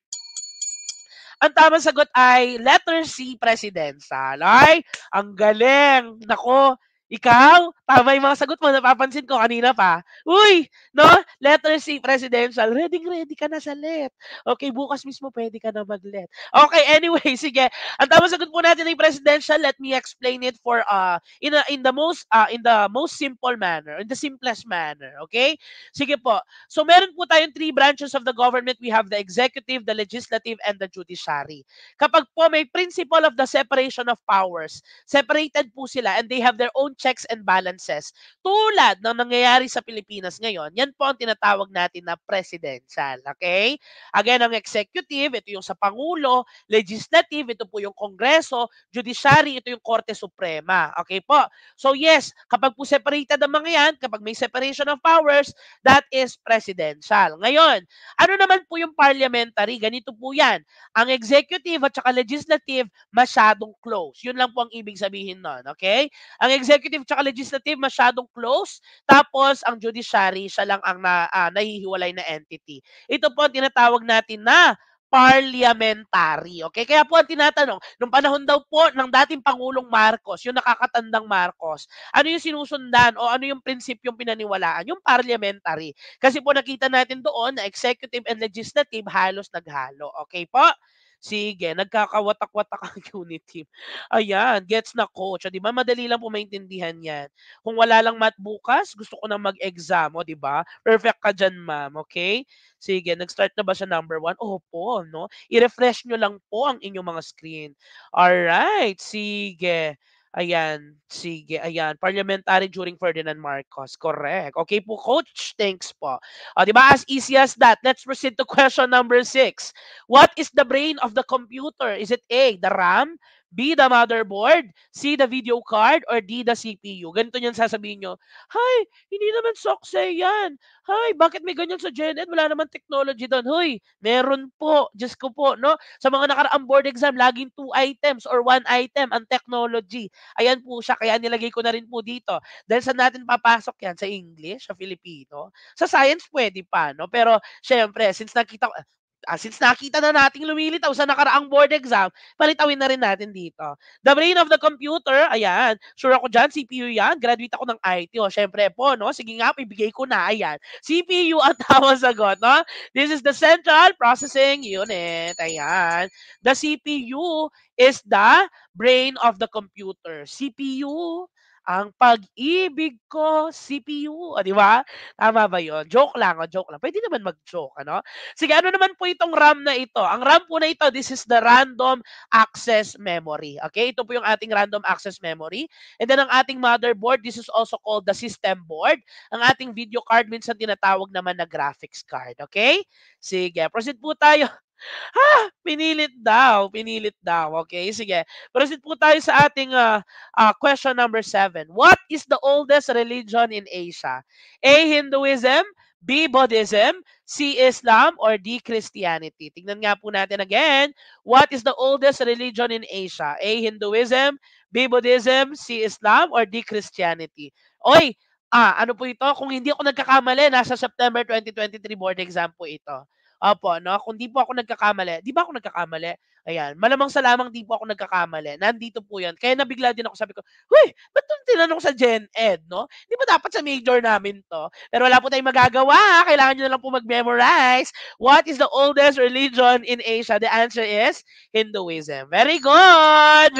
Ang tamang sagot ay letter C, presidensa. Alright? Ang galing. Nako, ikaw, tama yung mga sagot mo. Napapansin ko kanina pa. Uy, no? Letter C, presidential. Ready, ready ka na sa let. Okay, bukas mismo pwede ka na mag-let. Okay, anyway, *laughs* sige. Ang tamang sagot po natin ay presidential. Let me explain it for uh in a, in the most uh, in the most simple manner, in the simplest manner, okay? Sige po. So meron po tayong three branches of the government. We have the executive, the legislative, and the judiciary. Kapag po may principle of the separation of powers, separated po sila and they have their own checks and balances tulad ng nangyayari sa Pilipinas ngayon, yan po ang tinatawag natin na presidential. Okay? Again, ang executive, ito yung sa Pangulo, legislative, ito po yung Kongreso, judiciary, ito yung Korte Suprema. Okay po? So yes, kapag po separated ang mga yan, kapag may separation of powers, that is presidential. Ngayon, ano naman po yung parliamentary? Ganito po yan. Ang executive at saka legislative masyadong close. Yun lang po ang ibig sabihin nun. Okay? Ang executive executive tsaka legislative masyadong close. Tapos ang judiciary siya lang ang na, uh, nahihiwalay na entity. Ito po ang tinatawag natin na parliamentary. Okay? Kaya po ang tinatanong, nung panahon daw po ng dating Pangulong Marcos, yung nakakatandang Marcos, ano yung sinusundan o ano yung yung pinaniwalaan? Yung parliamentary. Kasi po nakita natin doon na executive and legislative halos naghalo. Okay po? Sige, nagkakawatak-watak *laughs* ang unit team. Ayan, gets na coach. O, di ba? Madali lang po maintindihan yan. Kung wala lang math bukas, gusto ko na mag-exam. O, di ba? Perfect ka dyan, ma'am. Okay? Sige, nag-start na ba sa number one? Opo, no? I-refresh nyo lang po ang inyong mga screen. Alright, sige. Ayan, sige, ayan. Parliamentary during Ferdinand Marcos. Correct. Okay po, coach. Thanks po. O, ah, di ba? As easy as that. Let's proceed to question number six. What is the brain of the computer? Is it A, the RAM? B, the motherboard, C, the video card, or D, the CPU. Ganito niyan sasabihin nyo, Hay, hindi naman sokse yan. Hay, bakit may ganyan sa Gen Wala naman technology doon. Hoy, meron po. Diyos ko po, no? Sa mga nakaraang board exam, laging two items or one item ang technology. Ayan po siya, kaya nilagay ko na rin po dito. Dahil saan natin papasok yan? Sa English, sa Filipino? Sa science, pwede pa, no? Pero, syempre, since nakita ko, uh, since nakita na nating lumilitaw sa nakaraang board exam, palitawin na rin natin dito. The brain of the computer, ayan, sure ako dyan, CPU yan, graduate ako ng IT, o oh, syempre po, no? Sige nga, ibigay ko na, ayan. CPU ang *laughs* tamang sagot, no? This is the Central Processing Unit, ayan. The CPU is the brain of the computer. CPU ang pag-ibig ko, CPU. O, oh, di ba? Tama ba yun? Joke lang, o, oh, joke lang. Pwede naman mag-joke, ano? Sige, ano naman po itong RAM na ito? Ang RAM po na ito, this is the random access memory. Okay? Ito po yung ating random access memory. And then, ang ating motherboard, this is also called the system board. Ang ating video card, minsan tinatawag naman na graphics card. Okay? Sige, proceed po tayo Ha! Pinilit daw, pinilit daw. Okay, sige. Proceed po tayo sa ating uh, uh, question number seven. What is the oldest religion in Asia? A. Hinduism, B. Buddhism, C. Islam, or D. Christianity? Tingnan nga po natin again. What is the oldest religion in Asia? A. Hinduism, B. Buddhism, C. Islam, or D. Christianity? Oy, ah, ano po ito? Kung hindi ako nagkakamali, nasa September 2023 board exam po ito. Apo, no? Kung di po ako nagkakamali, di ba ako nagkakamali? Ayan, malamang sa lamang di po ako nagkakamali. Nandito po yan. Kaya nabigla din ako, sabi ko, Uy, ba't itong tinanong sa Gen Ed, no? Di ba dapat sa major namin to? Pero wala po tayong magagawa. Kailangan nyo na lang po mag-memorize. What is the oldest religion in Asia? The answer is Hinduism. Very good!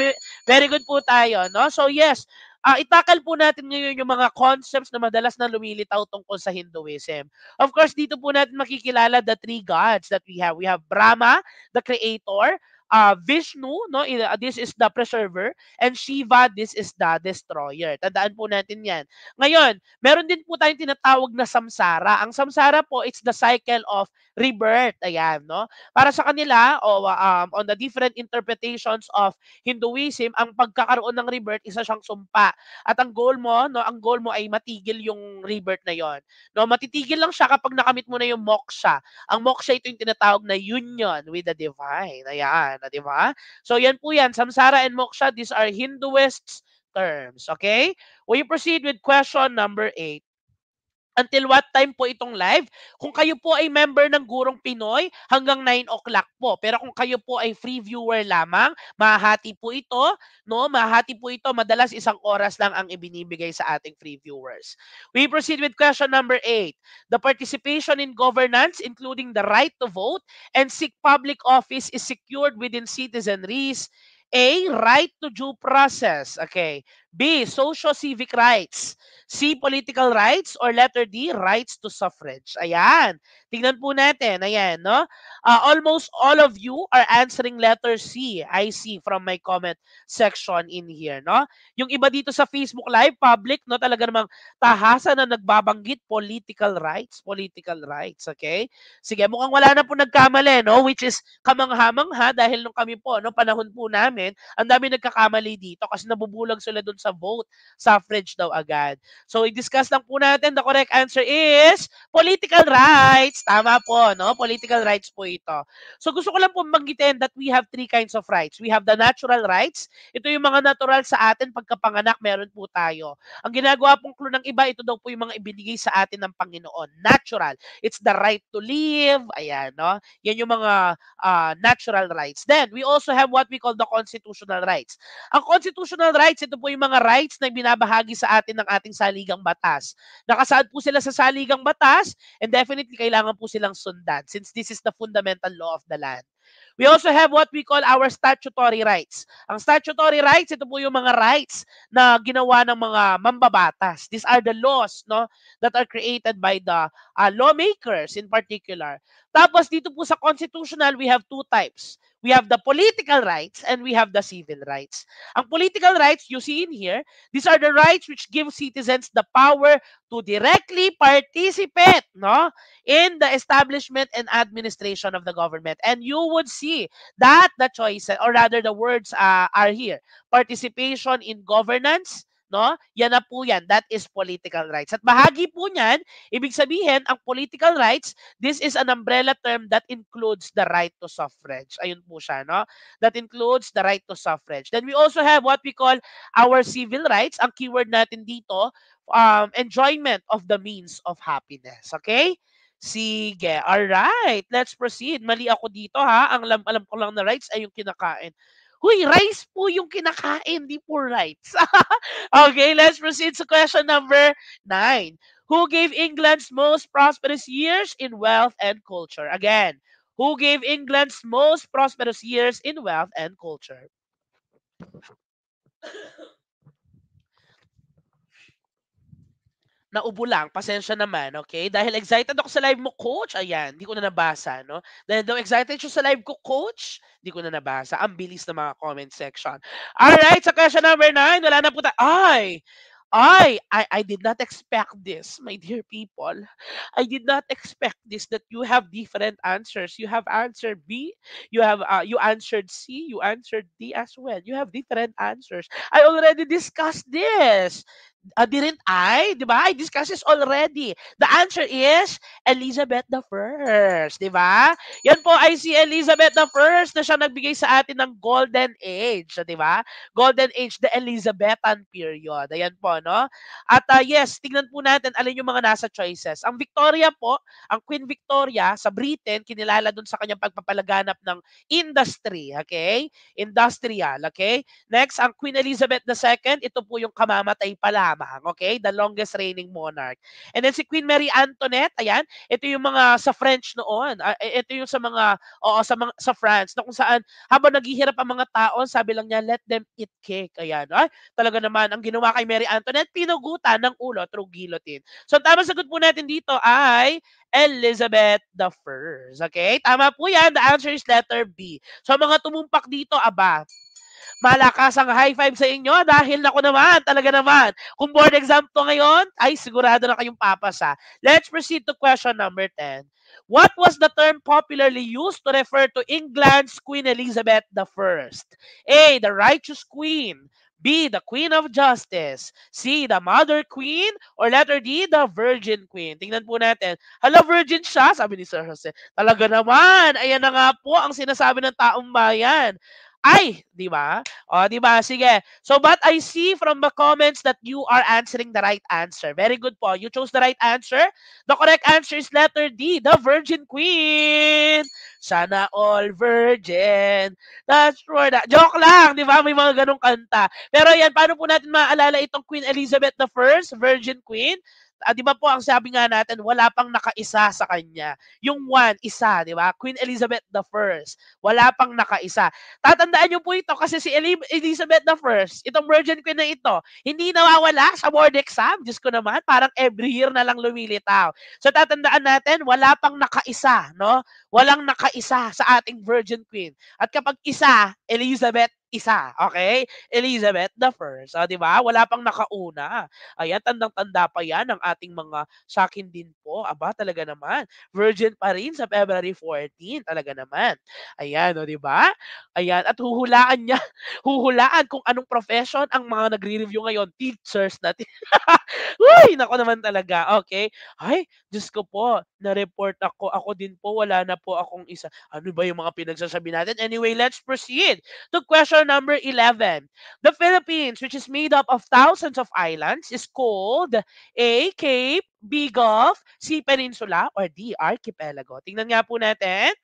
Very good po tayo, no? So yes, uh, ah, itakal po natin ngayon yung mga concepts na madalas na lumilitaw tungkol sa Hinduism. Of course, dito po natin makikilala the three gods that we have. We have Brahma, the creator, uh, Vishnu, no, ah, this is the preserver, and Shiva, this is the destroyer. Tandaan po natin yan. Ngayon, meron din po tayong tinatawag na samsara. Ang samsara po, it's the cycle of rebirth. Ayan, no? Para sa kanila, o, um, on the different interpretations of Hinduism, ang pagkakaroon ng rebirth, isa siyang sumpa. At ang goal mo, no, ang goal mo ay matigil yung rebirth na yon. No, matitigil lang siya kapag nakamit mo na yung moksha. Ang moksha, ito yung tinatawag na union with the divine. Ayan na di ba? So yan po yan, samsara and moksha, these are Hinduists terms, okay? We proceed with question number 8. Until what time po itong live? Kung kayo po ay member ng Gurong Pinoy, hanggang 9 o'clock po. Pero kung kayo po ay free viewer lamang, mahati po ito, no? Mahati po ito, madalas isang oras lang ang ibinibigay sa ating free viewers. We proceed with question number 8. The participation in governance, including the right to vote and seek public office is secured within citizenries A, right to due process. Okay. B. Socio-civic rights. C. Political rights. Or letter D. Rights to suffrage. Ayan. Tingnan po natin. Ayan, no? Uh, almost all of you are answering letter C. I see from my comment section in here, no? Yung iba dito sa Facebook Live, public, no? Talaga namang tahasan na nagbabanggit political rights. Political rights, okay? Sige, mukhang wala na po nagkamali, no? Which is kamanghamang ha dahil nung kami po, no? Panahon po namin, ang dami nagkakamali dito kasi nabubulag sila doon sa vote suffrage daw agad. So, i-discuss lang po natin. The correct answer is political rights. Tama po, no? Political rights po ito. So, gusto ko lang po banggitin that we have three kinds of rights. We have the natural rights. Ito yung mga natural sa atin pagkapanganak, meron po tayo. Ang ginagawa pong clue ng iba, ito daw po yung mga ibinigay sa atin ng Panginoon. Natural. It's the right to live. Ayan, no? Yan yung mga uh, natural rights. Then, we also have what we call the constitutional rights. Ang constitutional rights, ito po yung mga mga rights na binabahagi sa atin ng ating saligang batas. Nakasaad po sila sa saligang batas and definitely kailangan po silang sundan since this is the fundamental law of the land. We also have what we call our statutory rights. Ang statutory rights, ito po yung mga rights na ginawa ng mga mambabatas. These are the laws no that are created by the uh, lawmakers in particular. Tapos dito po sa constitutional, we have two types. We have the political rights and we have the civil rights. Ang political rights you see in here, these are the rights which give citizens the power to directly participate no in the establishment and administration of the government. And you would see that the choices, or rather the words uh, are here. Participation in governance, no? Yan na po yan. That is political rights. At bahagi po niyan, ibig sabihin, ang political rights, this is an umbrella term that includes the right to suffrage. Ayun po siya, no? That includes the right to suffrage. Then we also have what we call our civil rights. Ang keyword natin dito, um, enjoyment of the means of happiness. Okay? Sige, right. Let's proceed. Mali ako dito ha. Ang alam, alam ko lang na rights ay yung kinakain. Huy, rice po yung kinakain, di po rights. *laughs* okay, let's proceed to question number 9. Who gave England's most prosperous years in wealth and culture? Again, who gave England's most prosperous years in wealth and culture? naubo lang, pasensya naman, okay? Dahil excited ako sa live mo, coach. Ayan, hindi ko na nabasa, no? Dahil daw excited siya sa live ko, coach. Hindi ko na nabasa. Ang bilis ng mga comment section. All right, sa question number 9, wala na po tayo. Ay! I, I I did not expect this, my dear people. I did not expect this that you have different answers. You have answered B, you have uh, you answered C, you answered D as well. You have different answers. I already discussed this. Uh, ah, didn't I? Di ba? I discussed already. The answer is Elizabeth the First. Di ba? Yan po ay si Elizabeth the First na siya nagbigay sa atin ng Golden Age. Di ba? Golden Age, the Elizabethan period. Ayan po, no? At uh, yes, tignan po natin alin yung mga nasa choices. Ang Victoria po, ang Queen Victoria sa Britain, kinilala dun sa kanyang pagpapalaganap ng industry. Okay? Industrial. Okay? Next, ang Queen Elizabeth II, ito po yung kamamatay pala lamang. Okay? The longest reigning monarch. And then si Queen Mary Antoinette, ayan, ito yung mga sa French noon. Uh, ito yung sa mga, oo, sa, mga, sa France, na kung saan habang naghihirap ang mga tao, sabi lang niya, let them eat cake. Ayan. Ay, talaga naman, ang ginawa kay Mary Antoinette, pinugutan ng ulo through guillotine. So, ang tamang sagot po natin dito ay Elizabeth the First. Okay? Tama po yan. The answer is letter B. So, mga tumumpak dito, aba, Malakas ang high five sa inyo dahil nako naman, talaga naman. Kung board exam to ngayon, ay sigurado na kayong papasa. Let's proceed to question number 10. What was the term popularly used to refer to England's Queen Elizabeth I? A. The Righteous Queen. B. The Queen of Justice. C. The Mother Queen. Or letter D. The Virgin Queen. Tingnan po natin. Hala, virgin siya, sabi ni Sir Jose. Talaga naman. Ayan na nga po ang sinasabi ng taong bayan. Ay, di ba? O, di ba? Sige. So, but I see from the comments that you are answering the right answer. Very good po. You chose the right answer. The correct answer is letter D, the Virgin Queen. Sana all virgin. That's for that. Joke lang, di ba? May mga ganong kanta. Pero yan, paano po natin maaalala itong Queen Elizabeth I, Virgin Queen? ah, di ba po ang sabi nga natin, wala pang nakaisa sa kanya. Yung one, isa, di ba? Queen Elizabeth the I, wala pang nakaisa. Tatandaan niyo po ito kasi si Elizabeth the I, itong Virgin Queen na ito, hindi nawawala sa board exam. Diyos ko naman, parang every year na lang lumilitaw. So tatandaan natin, wala pang nakaisa, no? Walang nakaisa sa ating Virgin Queen. At kapag isa, Elizabeth isa, okay? Elizabeth the First, ah, di ba? Wala pang nakauna. Ayan, tandang-tanda pa yan ng ating mga sa akin din po. Aba, talaga naman. Virgin pa rin sa February 14, talaga naman. Ayan, no, oh, di ba? Ayan, at huhulaan niya, *laughs* huhulaan kung anong profession ang mga nagre-review ngayon, teachers natin. *laughs* Uy, nako naman talaga, okay? Ay, Diyos ko po, na-report ako. Ako din po, wala na po akong isa. Ano ba yung mga pinagsasabi natin? Anyway, let's proceed to question Number number 11. The Philippines, which is made up of thousands of islands, is called A. Cape, B. Gulf, C. Peninsula, or D. Archipelago. Tingnan nga po natin.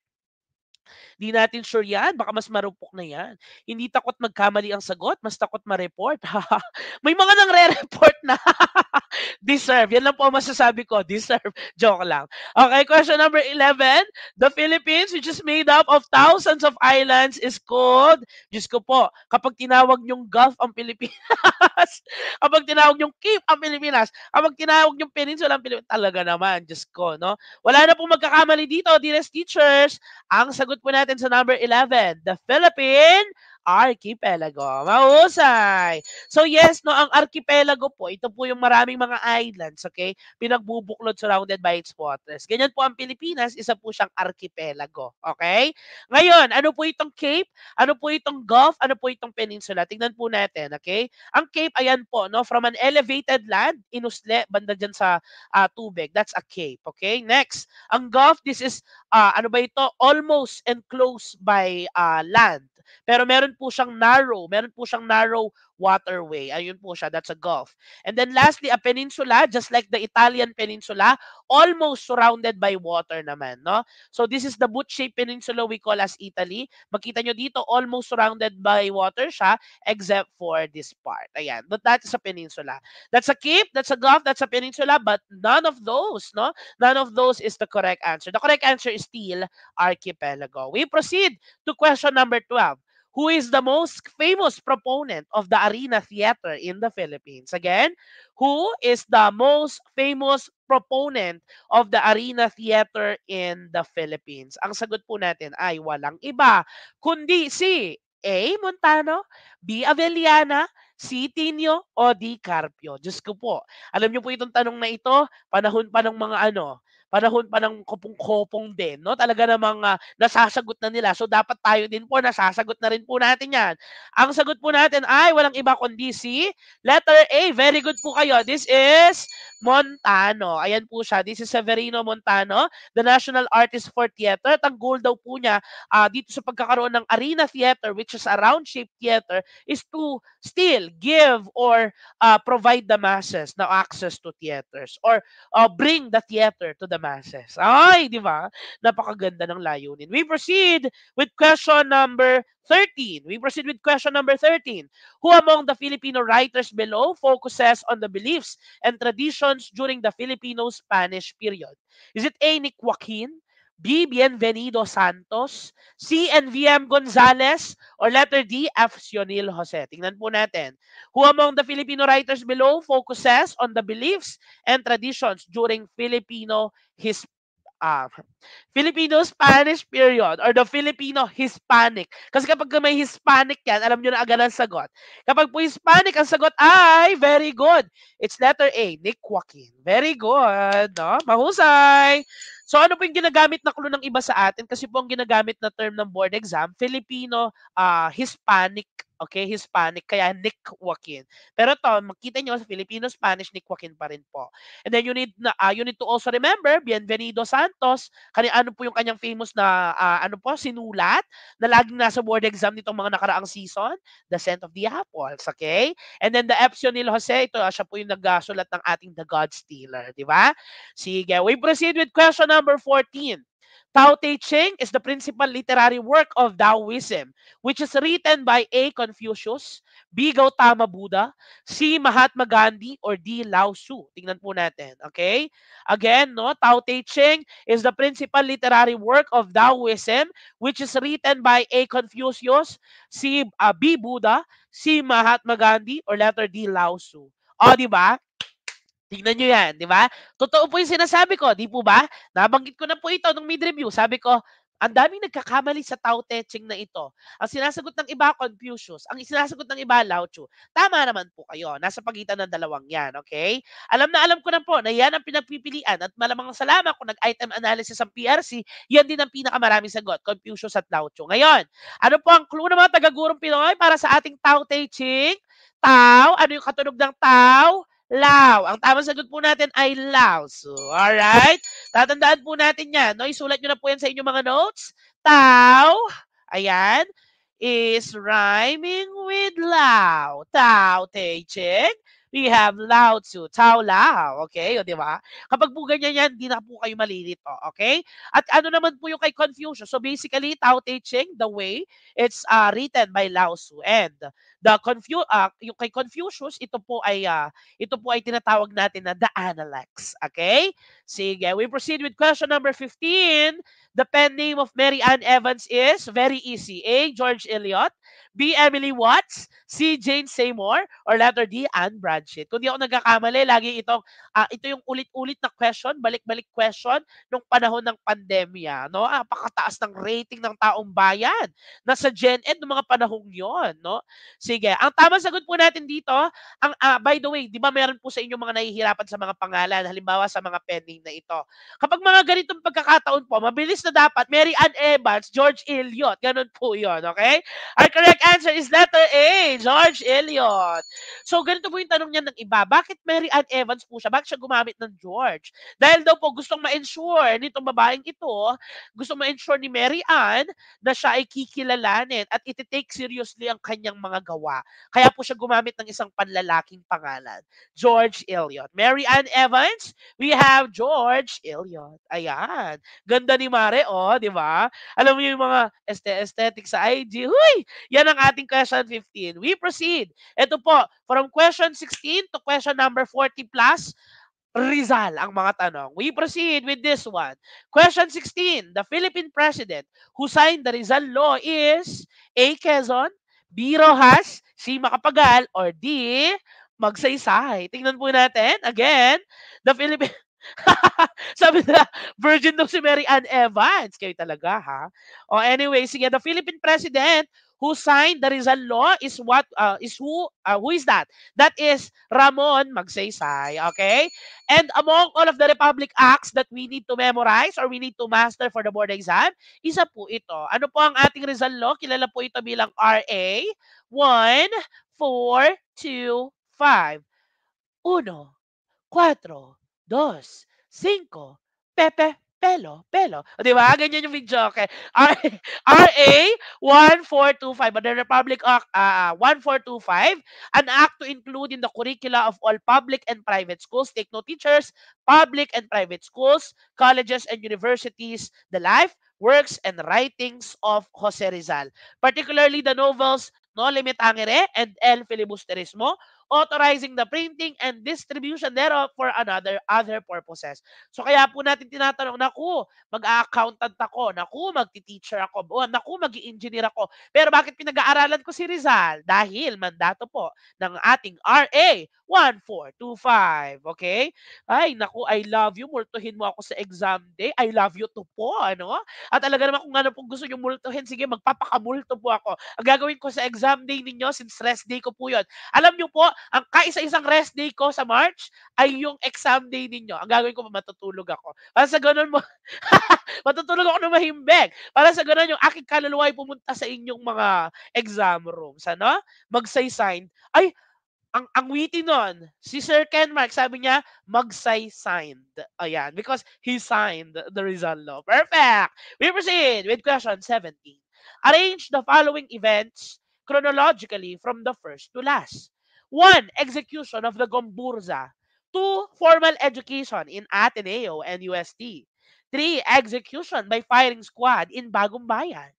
Di natin sure yan. Baka mas marupok na yan. Hindi takot magkamali ang sagot. Mas takot ma-report. *laughs* May mga nang re-report na. *laughs* Deserve. Yan lang po ang masasabi ko. Deserve. *laughs* Joke lang. Okay, question number 11. The Philippines, which is made up of thousands of islands, is called, Diyos ko po, kapag tinawag niyong Gulf ang Pilipinas, kapag tinawag niyong Cape ang Pilipinas, kapag tinawag niyong Peninsula ang Pilipinas, talaga naman, Diyos ko, no? Wala na pong magkakamali dito, dearest teachers. Ang sagot sagot po natin sa number 11, the Philippine Archipelago. Mahusay! So yes, no, ang archipelago po, ito po yung maraming mga islands, okay? Pinagbubuklod surrounded by its waters. Ganyan po ang Pilipinas, isa po siyang archipelago, okay? Ngayon, ano po itong Cape? Ano po itong Gulf? Ano po itong peninsula? Tingnan po natin, okay? Ang Cape, ayan po, no, from an elevated land, inusle, banda dyan sa uh, tubig. That's a Cape, okay? Next, ang Gulf, this is uh, ano ba ito? Almost enclosed by uh, land. Pero meron po siyang narrow, meron po siyang narrow waterway. Ayun po siya, that's a gulf. And then lastly, a peninsula, just like the Italian peninsula, almost surrounded by water naman, no? So this is the boot-shaped peninsula we call as Italy. Makita nyo dito, almost surrounded by water siya, except for this part. Ayan, but that's a peninsula. That's a cape, that's a gulf, that's a peninsula, but none of those, no? None of those is the correct answer. The correct answer is still archipelago. We proceed to question number 12 who is the most famous proponent of the arena theater in the Philippines. Again, who is the most famous proponent of the arena theater in the Philippines? Ang sagot po natin ay walang iba, kundi si A. Montano, B. Avellana, C. Tino, o D. Carpio. Diyos ko po. Alam niyo po itong tanong na ito, panahon pa ng mga ano, panahon pa ng kopong-kopong din, no? Talaga namang uh, nasasagot na nila. So dapat tayo din po nasasagot na rin po natin 'yan. Ang sagot po natin ay walang iba kundi si letter A. Very good po kayo. This is Montano. Ayan po siya. This is Severino Montano, the national artist for theater. At ang goal daw po niya uh, dito sa pagkakaroon ng arena theater, which is a round-shaped theater, is to still give or uh, provide the masses now access to theaters or uh, bring the theater to the masses. Ay, di ba? Napakaganda ng layunin. We proceed with question number 13. We proceed with question number 13. Who among the Filipino writers below focuses on the beliefs and traditions during the Filipino-Spanish period? Is it A. Nick Joaquin, B. Bienvenido Santos, C. NVM Gonzalez, or letter D. F. Sionil Jose? Tingnan po natin. Who among the Filipino writers below focuses on the beliefs and traditions during Filipino-Hispanic uh, um, Filipino-Spanish period or the Filipino-Hispanic. Kasi kapag may Hispanic yan, alam nyo na agad ang sagot. Kapag po Hispanic, ang sagot ay very good. It's letter A, Nick Joaquin. Very good. No? Mahusay. So ano po yung ginagamit na clue ng iba sa atin? Kasi po ang ginagamit na term ng board exam, Filipino-Hispanic ah, Okay, Hispanic, kaya Nick Joaquin. Pero to, makita nyo sa Filipino-Spanish, Nick Joaquin pa rin po. And then you need, na, uh, you need to also remember, Bienvenido Santos, kani, ano po yung kanyang famous na, uh, ano po, sinulat, na laging nasa board exam nitong mga nakaraang season, The Scent of the Apples, okay? And then the Epsionil Jose, ito, uh, siya po yung nagsulat ng ating The God Stealer, di ba? Sige, we proceed with question number 14. Tao Te Ching is the principal literary work of Taoism, which is written by A. Confucius, B. Gautama Buddha, C. Mahatma Gandhi, or D. Lao Tzu. Tingnan po natin, okay? Again, no, Tao Te Ching is the principal literary work of Taoism, which is written by A. Confucius, C. Uh, B. Buddha, C. Mahatma Gandhi, or letter D. Lao Tzu. O, di ba? Tingnan nyo yan, di ba? Totoo po yung sinasabi ko, di po ba? Nabanggit ko na po ito nung mid-review. Sabi ko, ang daming nagkakamali sa Tao Te Ching na ito. Ang sinasagot ng iba, Confucius. Ang sinasagot ng iba, Lao Tzu. Tama naman po kayo. Nasa pagitan ng dalawang yan, okay? Alam na alam ko na po na yan ang pinagpipilian at malamang salamat kung nag-item analysis ang PRC, yan din ang pinakamaraming sagot, Confucius at Lao Tzu. Ngayon, ano po ang clue ng mga taga-gurong Pinoy para sa ating Tao Te Ching? Tao, ano yung katunog ng Tao? Lao. Ang tamang sagot po natin ay Lao. So, alright? Tatandaan po natin yan. No? Isulat nyo na po yan sa inyong mga notes. Tao, ayan, is rhyming with Lao. Tao, Teicheng. We have Lao Tzu. Tao Lao. Okay? O, di ba? Kapag po ganyan yan, hindi na po kayo malilito. Okay? At ano naman po yung kay Confucius? So, basically, Tao Te Ching, the way, it's uh, written by Lao Tzu. And The Confu uh, yung kay Confucius, ito po ay uh, ito po ay tinatawag natin na the analex Okay? Sige, we proceed with question number 15. The pen name of Mary Ann Evans is very easy. A. George Eliot. B. Emily Watts. C. Jane Seymour. Or letter D. Anne Bradshett. Kung di ako nagkakamali, lagi itong, uh, ito yung ulit-ulit na question, balik-balik question nung panahon ng pandemya. No? Ah, ng rating ng taong bayan. Nasa Gen Ed ng mga panahong yon. No? Sige, Sige, ang tamang sagot po natin dito, ang uh, by the way, 'di ba meron po sa inyo mga nahihirapan sa mga pangalan, halimbawa sa mga pending na ito. Kapag mga ganitong pagkakataon po, mabilis na dapat Mary Ann Evans, George Eliot, ganun po 'yon, okay? Our correct answer is letter A, George Eliot. So ganito po yung tanong niya ng iba, bakit Mary Ann Evans po siya? Bakit siya gumamit ng George? Dahil daw po gustong ma-ensure nitong babaeng ito, gusto ma-ensure ni Mary Ann na siya ay kikilalanin at iti-take seriously ang kanyang mga gawa nagawa. Kaya po siya gumamit ng isang panlalaking pangalan, George Eliot. Mary Ann Evans, we have George Eliot. Ayan. Ganda ni Mare, oh, di ba? Alam mo yung mga este aesthetic sa IG. Huy! Yan ang ating question 15. We proceed. Ito po, from question 16 to question number 40 plus, Rizal ang mga tanong. We proceed with this one. Question 16. The Philippine President who signed the Rizal Law is A. Quezon, Biro has C. makapagal or D magsaysay. Tingnan po natin. Again, the Philippine *laughs* Sabi na, virgin daw si Mary Ann Evans. Kayo talaga, ha? O oh, anyway, sige, the Philippine President who signed the Rizal Law is what uh, is who uh, who is that? That is Ramon Magsaysay, okay? And among all of the Republic Acts that we need to memorize or we need to master for the board exam, isa po ito. Ano po ang ating Rizal Law? Kilala po ito bilang RA 1 4 2 5 1 4 2 5 Pepe pelo, pelo. O, di ba? Ganyan yung joke. R- RA 1425, the Republic Act uh, 1425, an act to include in the curricula of all public and private schools, take note teachers, public and private schools, colleges and universities, the life, works, and writings of Jose Rizal, particularly the novels No Limit Angere and El Filibusterismo, authorizing the printing and distribution thereof for another other purposes. So kaya po natin tinatanong, naku, mag-accountant ako, naku, magti-teacher ako, o, naku, mag engineer ako. Pero bakit pinag-aaralan ko si Rizal? Dahil mandato po ng ating RA 1425. Okay? Ay, naku, I love you. Multuhin mo ako sa exam day. I love you to po. Ano? At talaga naman kung ano pong gusto nyo multuhin, sige, magpapakamulto po ako. Ang gagawin ko sa exam day ninyo, since rest day ko po yun. Alam nyo po, ang kaisa-isang rest day ko sa March ay yung exam day ninyo. Ang gagawin ko, matutulog ako. Para sa ganun mo, *laughs* matutulog ako ng mahimbing. Para sa ganun yung aking kaluluwa ay pumunta sa inyong mga exam rooms. Ano? Magsay-sign. Ay, ang ang witty nun, si Sir Kenmark, sabi niya, magsay signed. Ayan, because he signed the result Law. Perfect! We proceed with question 17. Arrange the following events chronologically from the first to last. One, execution of the Gomburza. Two, formal education in Ateneo and UST. Three, execution by firing squad in Bagumbayan.